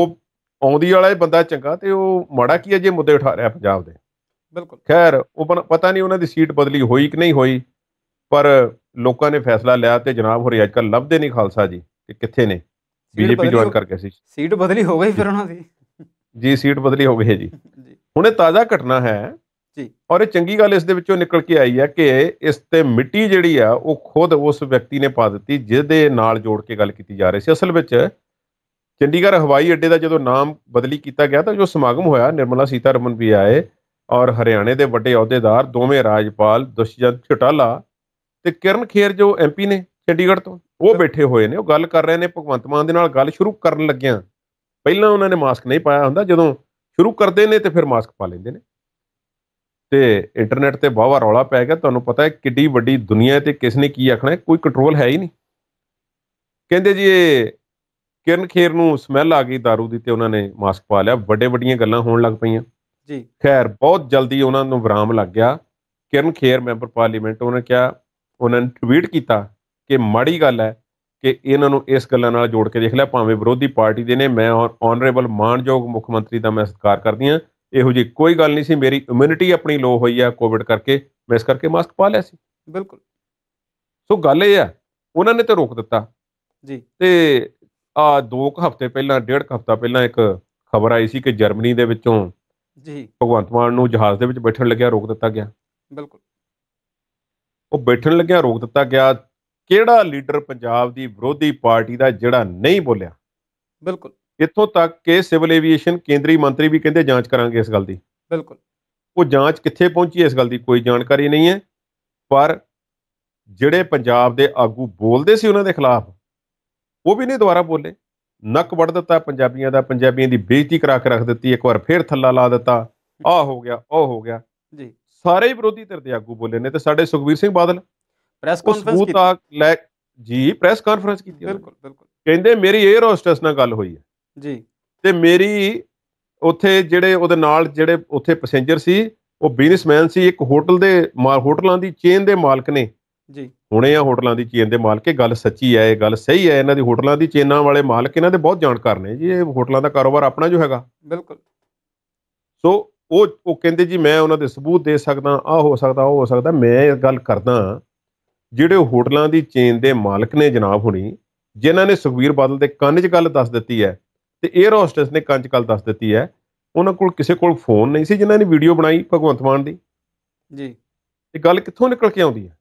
ਆਉਂਦੀ ਵਾਲਾ ਇਹ ਬੰਦਾ ਚੰਗਾ ਤੇ ਉਹ ਮਾੜਾ ਕੀ ਹੈ ਜੇ ਮੁੱਦੇ ਉਠਾ ਰਿਹਾ ਪੰਜਾਬ ਦੇ ਬਿਲਕੁਲ ਖੈਰ ਉਹ ਪਤਾ ਨਹੀਂ ਉਹਨਾਂ ਦੀ ਸੀਟ ਬਦਲੀ ਹੋਈ ਕਿ ਨਹੀਂ ਹੋਈ ਪਰ ਲੋਕਾਂ ਨੇ ਫੈਸਲਾ ਲਿਆ ਤੇ ਜਨਾਬ ਹੋਰੀ ਅੱਜ ਕੱਲ ਲੱਭਦੇ ਨਹੀਂ ਖਾਲਸਾ ਜੀ ਕਿ ਕਿੱਥੇ ਨੇ ਬੀਜੇਪੀ ਜੁਆਇਨ ਕਰਕੇ ਸੀ ਸੀਟ ਬਦਲੀ ਹੋ ਗਈ ਫਿਰ ਉਹਨਾਂ ਦੀ ਜੀ ਸੀਟ ਬਦਲੀ ਹੋ ਗਈ ਹੈ ਜੀ ਹੁਣ ਇਹ ਤਾਜ਼ਾ ਘਟਨਾ ਹੈ ਜੀ ਔਰ ਇਹ ਚੰਗੀ ਗੱਲ ਇਸ ਦੇ ਵਿੱਚੋਂ ਨਿਕਲ ਕੇ ਆਈ ਹੈ ਕਿ ਇਸ ਤੇ ਮਿੱਟੀ ਜਿਹੜੀ ਆ ਉਹ ਖੁਦ ਉਸ ਵਿਅਕਤੀ ਨੇ ਪਾ ਦਿੱਤੀ ਜਿਹਦੇ ਨਾਲ ਜੋੜ ਕੇ ਗੱਲ ਕੀਤੀ ਜਾ ਰਹੀ ਸੀ ਅਸਲ ਵਿੱਚ ਚੰਡੀਗੜ੍ਹ ਹਵਾਈ ਅੱਡੇ ਦਾ ਜਦੋਂ ਨਾਮ ਬਦਲੀ ਕੀਤਾ ਗਿਆ ਤਾਂ ਜੋ ਸਮਾਗਮ ਹੋਇਆ ਨਿਰਮਲਾ ਸੀਤਾਰਮਨ ਵੀ ਆਏ ਔਰ ਹਰਿਆਣੇ ਦੇ ਵੱਡੇ ਅਹੁਦੇਦਾਰ ਦੋਵੇਂ ਰਾਜਪਾਲ ਦੁਸ਼ਯੰਤ ਚਟਾਲਾ ਤੇ ਕਿਰਨ ਖੇਰ ਜੋ ਐਮਪੀ ਨੇ ਚੰਡੀਗੜ੍ਹ ਤੋਂ ਉਹ ਬੈਠੇ ਹੋਏ ਨੇ ਉਹ ਗੱਲ ਕਰ ਰਹੇ ਨੇ ਭਗਵੰਤ ਮਾਨ ਦੇ ਨਾਲ ਗੱਲ ਸ਼ੁਰੂ ਕਰਨ ਲੱਗਿਆਂ ਪਹਿਲਾਂ ਉਹਨਾਂ ਨੇ ਮਾਸਕ ਨਹੀਂ ਪਾਇਆ ਹੁੰਦਾ ਜਦੋਂ ਸ਼ੁਰੂ ਕਰਦੇ ਨੇ ਤੇ ਫਿਰ ਮਾਸਕ ਪਾ ਲੈਂਦੇ ਨੇ ਤੇ ਇੰਟਰਨੈਟ ਤੇ ਬਹੁਤ ਰੌਲਾ ਪੈ ਗਿਆ ਤੁਹਾਨੂੰ ਪਤਾ ਹੈ ਕਿੱਡੀ ਵੱਡੀ ਦੁਨੀਆ ਤੇ ਕਿਸ ਨੇ ਕੀ ਆਖਣਾ ਕੋਈ ਕੰਟਰੋਲ ਹੈ ਹੀ ਨਹੀਂ ਕਹਿੰਦੇ ਜੀ ਇਹ ਕਿਰਨ ਖੇਰ ਨੂੰ ਸਮੈਲ ਆ ਗਈ दारू ਦੀ ਤੇ ਉਹਨਾਂ ਨੇ ਮਾਸਕ ਪਾ ਲਿਆ ਵੱਡੇ ਵੱਡੀਆਂ ਗੱਲਾਂ ਹੋਣ ਲੱਗ ਪਈਆਂ ਜੀ ਖੈਰ ਬਹੁਤ ਜਲਦੀ ਉਹਨਾਂ ਨੂੰ ਵਿਰਾਮ ਲੱਗ ਗਿਆ ਕਿਰਨ ਖੇਰ ਮੈਂਬਰ ਪਾਰਲੀਮੈਂਟ ਉਹਨੇ ਕਿਹਾ ਉਹਨਾਂ ਨੇ ਟਵੀਟ ਕੀਤਾ ਕਿ ਮਾੜੀ ਗੱਲ ਹੈ ਕਿ ਇਹਨਾਂ ਨੂੰ ਇਸ ਗੱਲਾਂ ਨਾਲ ਜੋੜ ਕੇ ਦੇਖ ਲਿਆ ਭਾਵੇਂ ਵਿਰੋਧੀ ਪਾਰਟੀ ਦੇ ਨੇ ਮੈਂ ਆਨਰੇਬਲ ਮਾਨਯੋਗ ਮੁੱਖ ਮੰਤਰੀ ਦਾ ਮੈਂ ਸਤਿਕਾਰ ਕਰਦੀ ਹਾਂ ਇਹੋ ਜੀ ਕੋਈ ਗੱਲ ਨਹੀਂ ਸੀ ਮੇਰੀ ਇਮਿਊਨਿਟੀ ਆਪਣੀ ਲੋ ਹੋਈ ਆ ਕੋਵਿਡ ਕਰਕੇ ਮੈਂ ਇਸ ਕਰਕੇ ਮਾਸਕ ਪਾ ਲਿਆ ਸੀ ਬਿਲਕੁਲ ਸੋ ਗੱਲ ਇਹ ਆ ਉਹਨਾਂ ਨੇ ਤੇ ਰੋਕ ਦਿੱਤਾ ਜੀ ਤੇ ਆ 2 ਹਫ਼ਤੇ ਪਹਿਲਾਂ ਡੇਢ ਹਫ਼ਤਾ ਪਹਿਲਾਂ ਇੱਕ ਖਬਰ ਆਈ ਸੀ ਕਿ ਜਰਮਨੀ ਦੇ ਵਿੱਚੋਂ ਜੀ ਭਗਵੰਤ ਮਾਨ ਨੂੰ ਜਹਾਜ਼ ਦੇ ਵਿੱਚ ਬੈਠਣ ਲੱਗਿਆ ਰੋਕ ਦਿੱਤਾ ਗਿਆ ਬਿਲਕੁਲ ਉਹ ਬੈਠਣ ਲੱਗਿਆ ਰੋਕ ਦਿੱਤਾ ਗਿਆ ਕਿਹੜਾ ਲੀਡਰ ਪੰਜਾਬ ਦੀ ਵਿਰੋਧੀ ਪਾਰਟੀ ਦਾ ਜਿਹੜਾ ਨਹੀਂ ਬੋਲਿਆ ਬਿਲਕੁਲ ਇੱਥੋਂ ਤੱਕ ਕਿ ਸਿਵਲ ਏਵੀਏਸ਼ਨ ਕੇਂਦਰੀ ਮੰਤਰੀ ਵੀ ਕਹਿੰਦੇ ਜਾਂਚ ਕਰਾਂਗੇ ਇਸ ਗੱਲ ਦੀ ਬਿਲਕੁਲ ਉਹ ਜਾਂਚ ਕਿੱਥੇ ਪਹੁੰਚੀ ਇਸ ਗੱਲ ਦੀ ਕੋਈ ਜਾਣਕਾਰੀ ਨਹੀਂ ਹੈ ਪਰ ਜਿਹੜੇ ਪੰਜਾਬ ਦੇ ਆਗੂ ਬੋਲਦੇ ਸੀ ਉਹਨਾਂ ਦੇ ਖਿਲਾਫ ਉਹ ਵੀ ਨਹੀਂ ਦੁਬਾਰਾ ਬੋਲੇ ਨੱਕ ਵੜ ਦਿੱਤਾ ਪੰਜਾਬੀਆਂ ਦਾ ਪੰਜਾਬੀਆਂ ਦੀ ਬੇਇੱਜ਼ਤੀ ਕਰਾ ਕੇ ਰੱਖ ਦਿੱਤੀ ਇੱਕ ਵਾਰ ਫੇਰ ਥੱਲਾ ਲਾ ਦਿੱਤਾ ਆ ਹੋ ਗਿਆ ਉਹ ਹੋ ਗਿਆ ਜੀ ਸਾਰੇ ਹੀ ਵਿਰੋਧੀ ਧਿਰ ਦੇ ਆਗੂ ਬੋਲੇ ਨੇ ਤੇ ਸਾਡੇ ਸੁਖਵੀਰ ਸਿੰਘ ਬਾਦਲ ਪ੍ਰੈਸ ਕਾਨਫਰੰਸ ਕੀਤੀ ਸਬੂਤ ਲੈ ਜੀ ਪ੍ਰੈਸ ਕਾਨਫਰੰਸ ਕੀਤੀ ਬਿਲਕੁਲ ਬਿਲਕੁਲ ਕਹਿੰਦੇ ਮੇਰੀ 에ਅਰ ਹੋਸਟੈਸ ਨਾਲ ਗੱਲ ਹੋਈ ਹੈ ਜੀ ਤੇ ਮੇਰੀ ਉੱਥੇ ਜਿਹੜੇ ਉਹਦੇ ਨਾਲ ਜਿਹੜੇ ਉੱਥੇ ਪੈਸੇਂਜਰ ਸੀ ਉਹ ਬਿਜ਼ਨਸਮੈਨ ਸੀ ਇੱਕ ਹੋਟਲ ਦੇ ਹੋਟਲਾਂ ਦੀ ਚੇਨ ਦੇ ਮਾਲਕ ਨੇ ਜੀ ਹੁਣੇ ਆ ਹੋਟਲਾਂ ਦੀ ਚੇਨ ਦੇ ਮਾਲਕ ਇਹ ਗੱਲ ਸੱਚੀ ਹੈ ਇਹ ਗੱਲ ਸਹੀ ਹੈ ਇਹਨਾਂ ਦੀ ਹੋਟਲਾਂ ਦੀ ਚੇਨਾਂ ਵਾਲੇ ਮਾਲਕ ਇਹਨਾਂ ਦੇ ਬਹੁਤ ਜਾਣਕਾਰ ਨੇ ਜੀ ਇਹ ਹੋਟਲਾਂ ਦਾ ਕਾਰੋਬਾਰ ਆਪਣਾ ਜੋ ਹੈਗਾ ਬਿਲਕੁਲ ਸੋ ਉਹ ਉਹ ਕਹਿੰਦੇ ਜੀ ਮੈਂ ਉਹਨਾਂ ਦੇ ਸਬੂਤ ਦੇ ਸਕਦਾ ਆ ਹੋ ਸਕਦਾ ਉਹ ਹੋ ਸਕਦਾ ਮੈਂ ਇਹ ਗੱਲ ਕਰਦਾ ਜਿਹੜੇ ਹੋਟਲਾਂ ਦੀ ਚੇਨ ਦੇ ਮਾਲਕ ਨੇ ਜਨਾਬ ਹੁਣੀ ਜਿਨ੍ਹਾਂ ਨੇ ਸੁਖਵੀਰ ਬਾਦਲ ਦੇ ਕੰਨ 'ਚ ਗੱਲ ਦੱਸ ਦਿੱਤੀ ਹੈ ਤੇ 에ਅਰ ਹੋਸਟੈਸ ਨੇ ਕੰਨ 'ਚ ਗੱਲ ਦੱਸ ਦਿੱਤੀ ਹੈ ਉਹਨਾਂ ਕੋਲ ਕਿਸੇ ਕੋਲ ਫੋਨ ਨਹੀਂ ਸੀ ਜਿਨ੍ਹਾਂ ਨੇ ਵੀਡੀਓ ਬਣਾਈ ਭਗਵੰਤ ਮਾਨ ਦੀ ਜੀ ਇਹ ਗੱਲ ਕਿੱਥੋਂ ਨਿਕਲ ਕੇ ਆਉਂਦੀ ਹੈ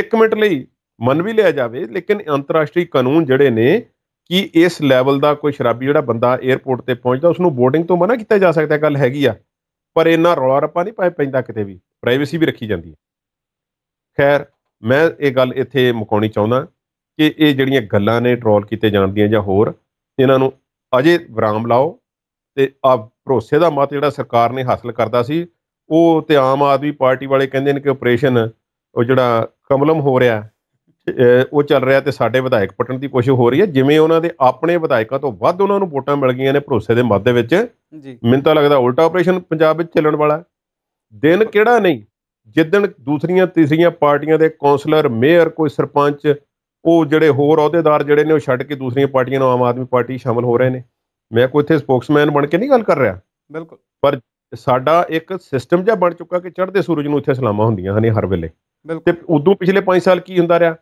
ਇੱਕ ਮਿੰਟ ਲਈ ਮਨ ਵੀ ਲਿਆ ਜਾਵੇ ਲੇਕਿਨ ਅੰਤਰਰਾਸ਼ਟਰੀ ਕਾਨੂੰਨ ਜਿਹੜੇ ਨੇ ਕਿ ਇਸ ਲੈਵਲ ਦਾ ਕੋਈ ਸ਼ਰਾਬੀ ਜਿਹੜਾ ਬੰਦਾ 에어ਪੋਰਟ ਤੇ ਪਹੁੰਚਦਾ ਉਸ ਨੂੰ ਬੋਰਡਿੰਗ ਤੋਂ ਮਨਾ ਕੀਤਾ ਜਾ ਸਕਦਾ ਗੱਲ ਹੈਗੀ ਆ ਪਰ ਇੰਨਾ ਰੌਲਾ ਰੱਪਾ ਨਹੀਂ ਪਾਇ ਪੈਂਦਾ ਕਿਤੇ ਵੀ ਪ੍ਰਾਈਵੇਸੀ ਵੀ ਰੱਖੀ ਜਾਂਦੀ ਹੈ ਖੈਰ ਮੈਂ ਇਹ ਗੱਲ ਇੱਥੇ ਮੁਕਾਉਣੀ ਚਾਹੁੰਦਾ ਕਿ ਇਹ ਜਿਹੜੀਆਂ ਗੱਲਾਂ ਨੇ ਟਰੋਲ ਕੀਤੇ ਜਾਂਦੀਆਂ ਜਾਂ ਹੋਰ ਇਹਨਾਂ ਨੂੰ ਅਜੇ ਵਿਰਾਮ ਲਾਓ ਤੇ ਆ ਭਰੋਸੇ ਦਾ ਮਤ ਜਿਹੜਾ ਸਰਕਾਰ ਨੇ ਹਾਸਲ ਕਰਦਾ ਸੀ ਉਹ ਤੇ ਆਮ ਆਦਮੀ ਪਾਰਟੀ ਵਾਲੇ ਕਹਿੰਦੇ ਨੇ ਕਿ ਆਪਰੇਸ਼ਨ ਉਹ ਜਿਹੜਾ ਕਮਲਮ ਹੋ ਰਿਹਾ ਉਹ ਚੱਲ ਰਿਹਾ ਤੇ ਸਾਡੇ ਵਿਧਾਇਕ ਪਟਣ ਦੀ ਕੋਸ਼ਿਸ਼ ਹੋ ਰਹੀ ਹੈ ਜਿਵੇਂ ਉਹਨਾਂ ਦੇ ਆਪਣੇ ਵਿਧਾਇਕਾਂ ਤੋਂ ਵੱਧ ਉਹਨਾਂ ਨੂੰ ਵੋਟਾਂ ਮਿਲ ਗਈਆਂ ਨੇ ਭਰੋਸੇ ਦੇ ਮੱਦੇ ਵਿੱਚ ਜੀ ਮੈਨੂੰ ਤਾਂ ਲੱਗਦਾ ਉਲਟਾ ਆਪਰੇਸ਼ਨ ਪੰਜਾਬ ਵਿੱਚ ਚੱਲਣ ਵਾਲਾ ਦਿਨ ਕਿਹੜਾ ਨਹੀਂ ਜਿੱਦਣ ਦੂਸਰੀਆਂ ਤੀਸਰੀਆਂ ਪਾਰਟੀਆਂ ਦੇ ਕਾਉਂਸਲਰ ਮੇਅਰ ਕੋਈ ਸਰਪੰਚ ਉਹ ਜਿਹੜੇ ਹੋਰ ਅਹੁਦੇਦਾਰ ਜਿਹੜੇ ਨੇ ਉਹ ਛੱਡ ਕੇ ਦੂਸਰੀਆਂ ਪਾਰਟੀਆਂ ਨੂੰ ਆਮ ਆਦਮੀ ਪਾਰਟੀ ਸ਼ਾਮਲ ਹੋ ਰਹੇ ਨੇ ਮੈਂ ਕੋਈ ਇੱਥੇ ਸਪੋਕਸਮੈਨ ਬਣ ਕੇ ਨਹੀਂ ਗੱਲ ਕਰ ਰਿਹਾ ਬਿਲਕੁਲ ਪਰ ਸਾਡਾ ਇੱਕ ਸਿਸਟਮ ਜਿਹਾ ਬਣ ਚੁੱਕਾ ਕਿ ਚੜ੍ਹਦੇ ਸੂਰਜ ਨੂੰ ਇੱਥੇ ਸਲਾਮਾਂ ਹੁੰਦੀਆਂ ਹਨ ਹਰ ਵੇਲੇ ਤੇ ਉਦੋਂ ਪਿਛਲੇ 5 ਸਾਲ ਕੀ ਹੁੰਦਾ ਰਿਹਾ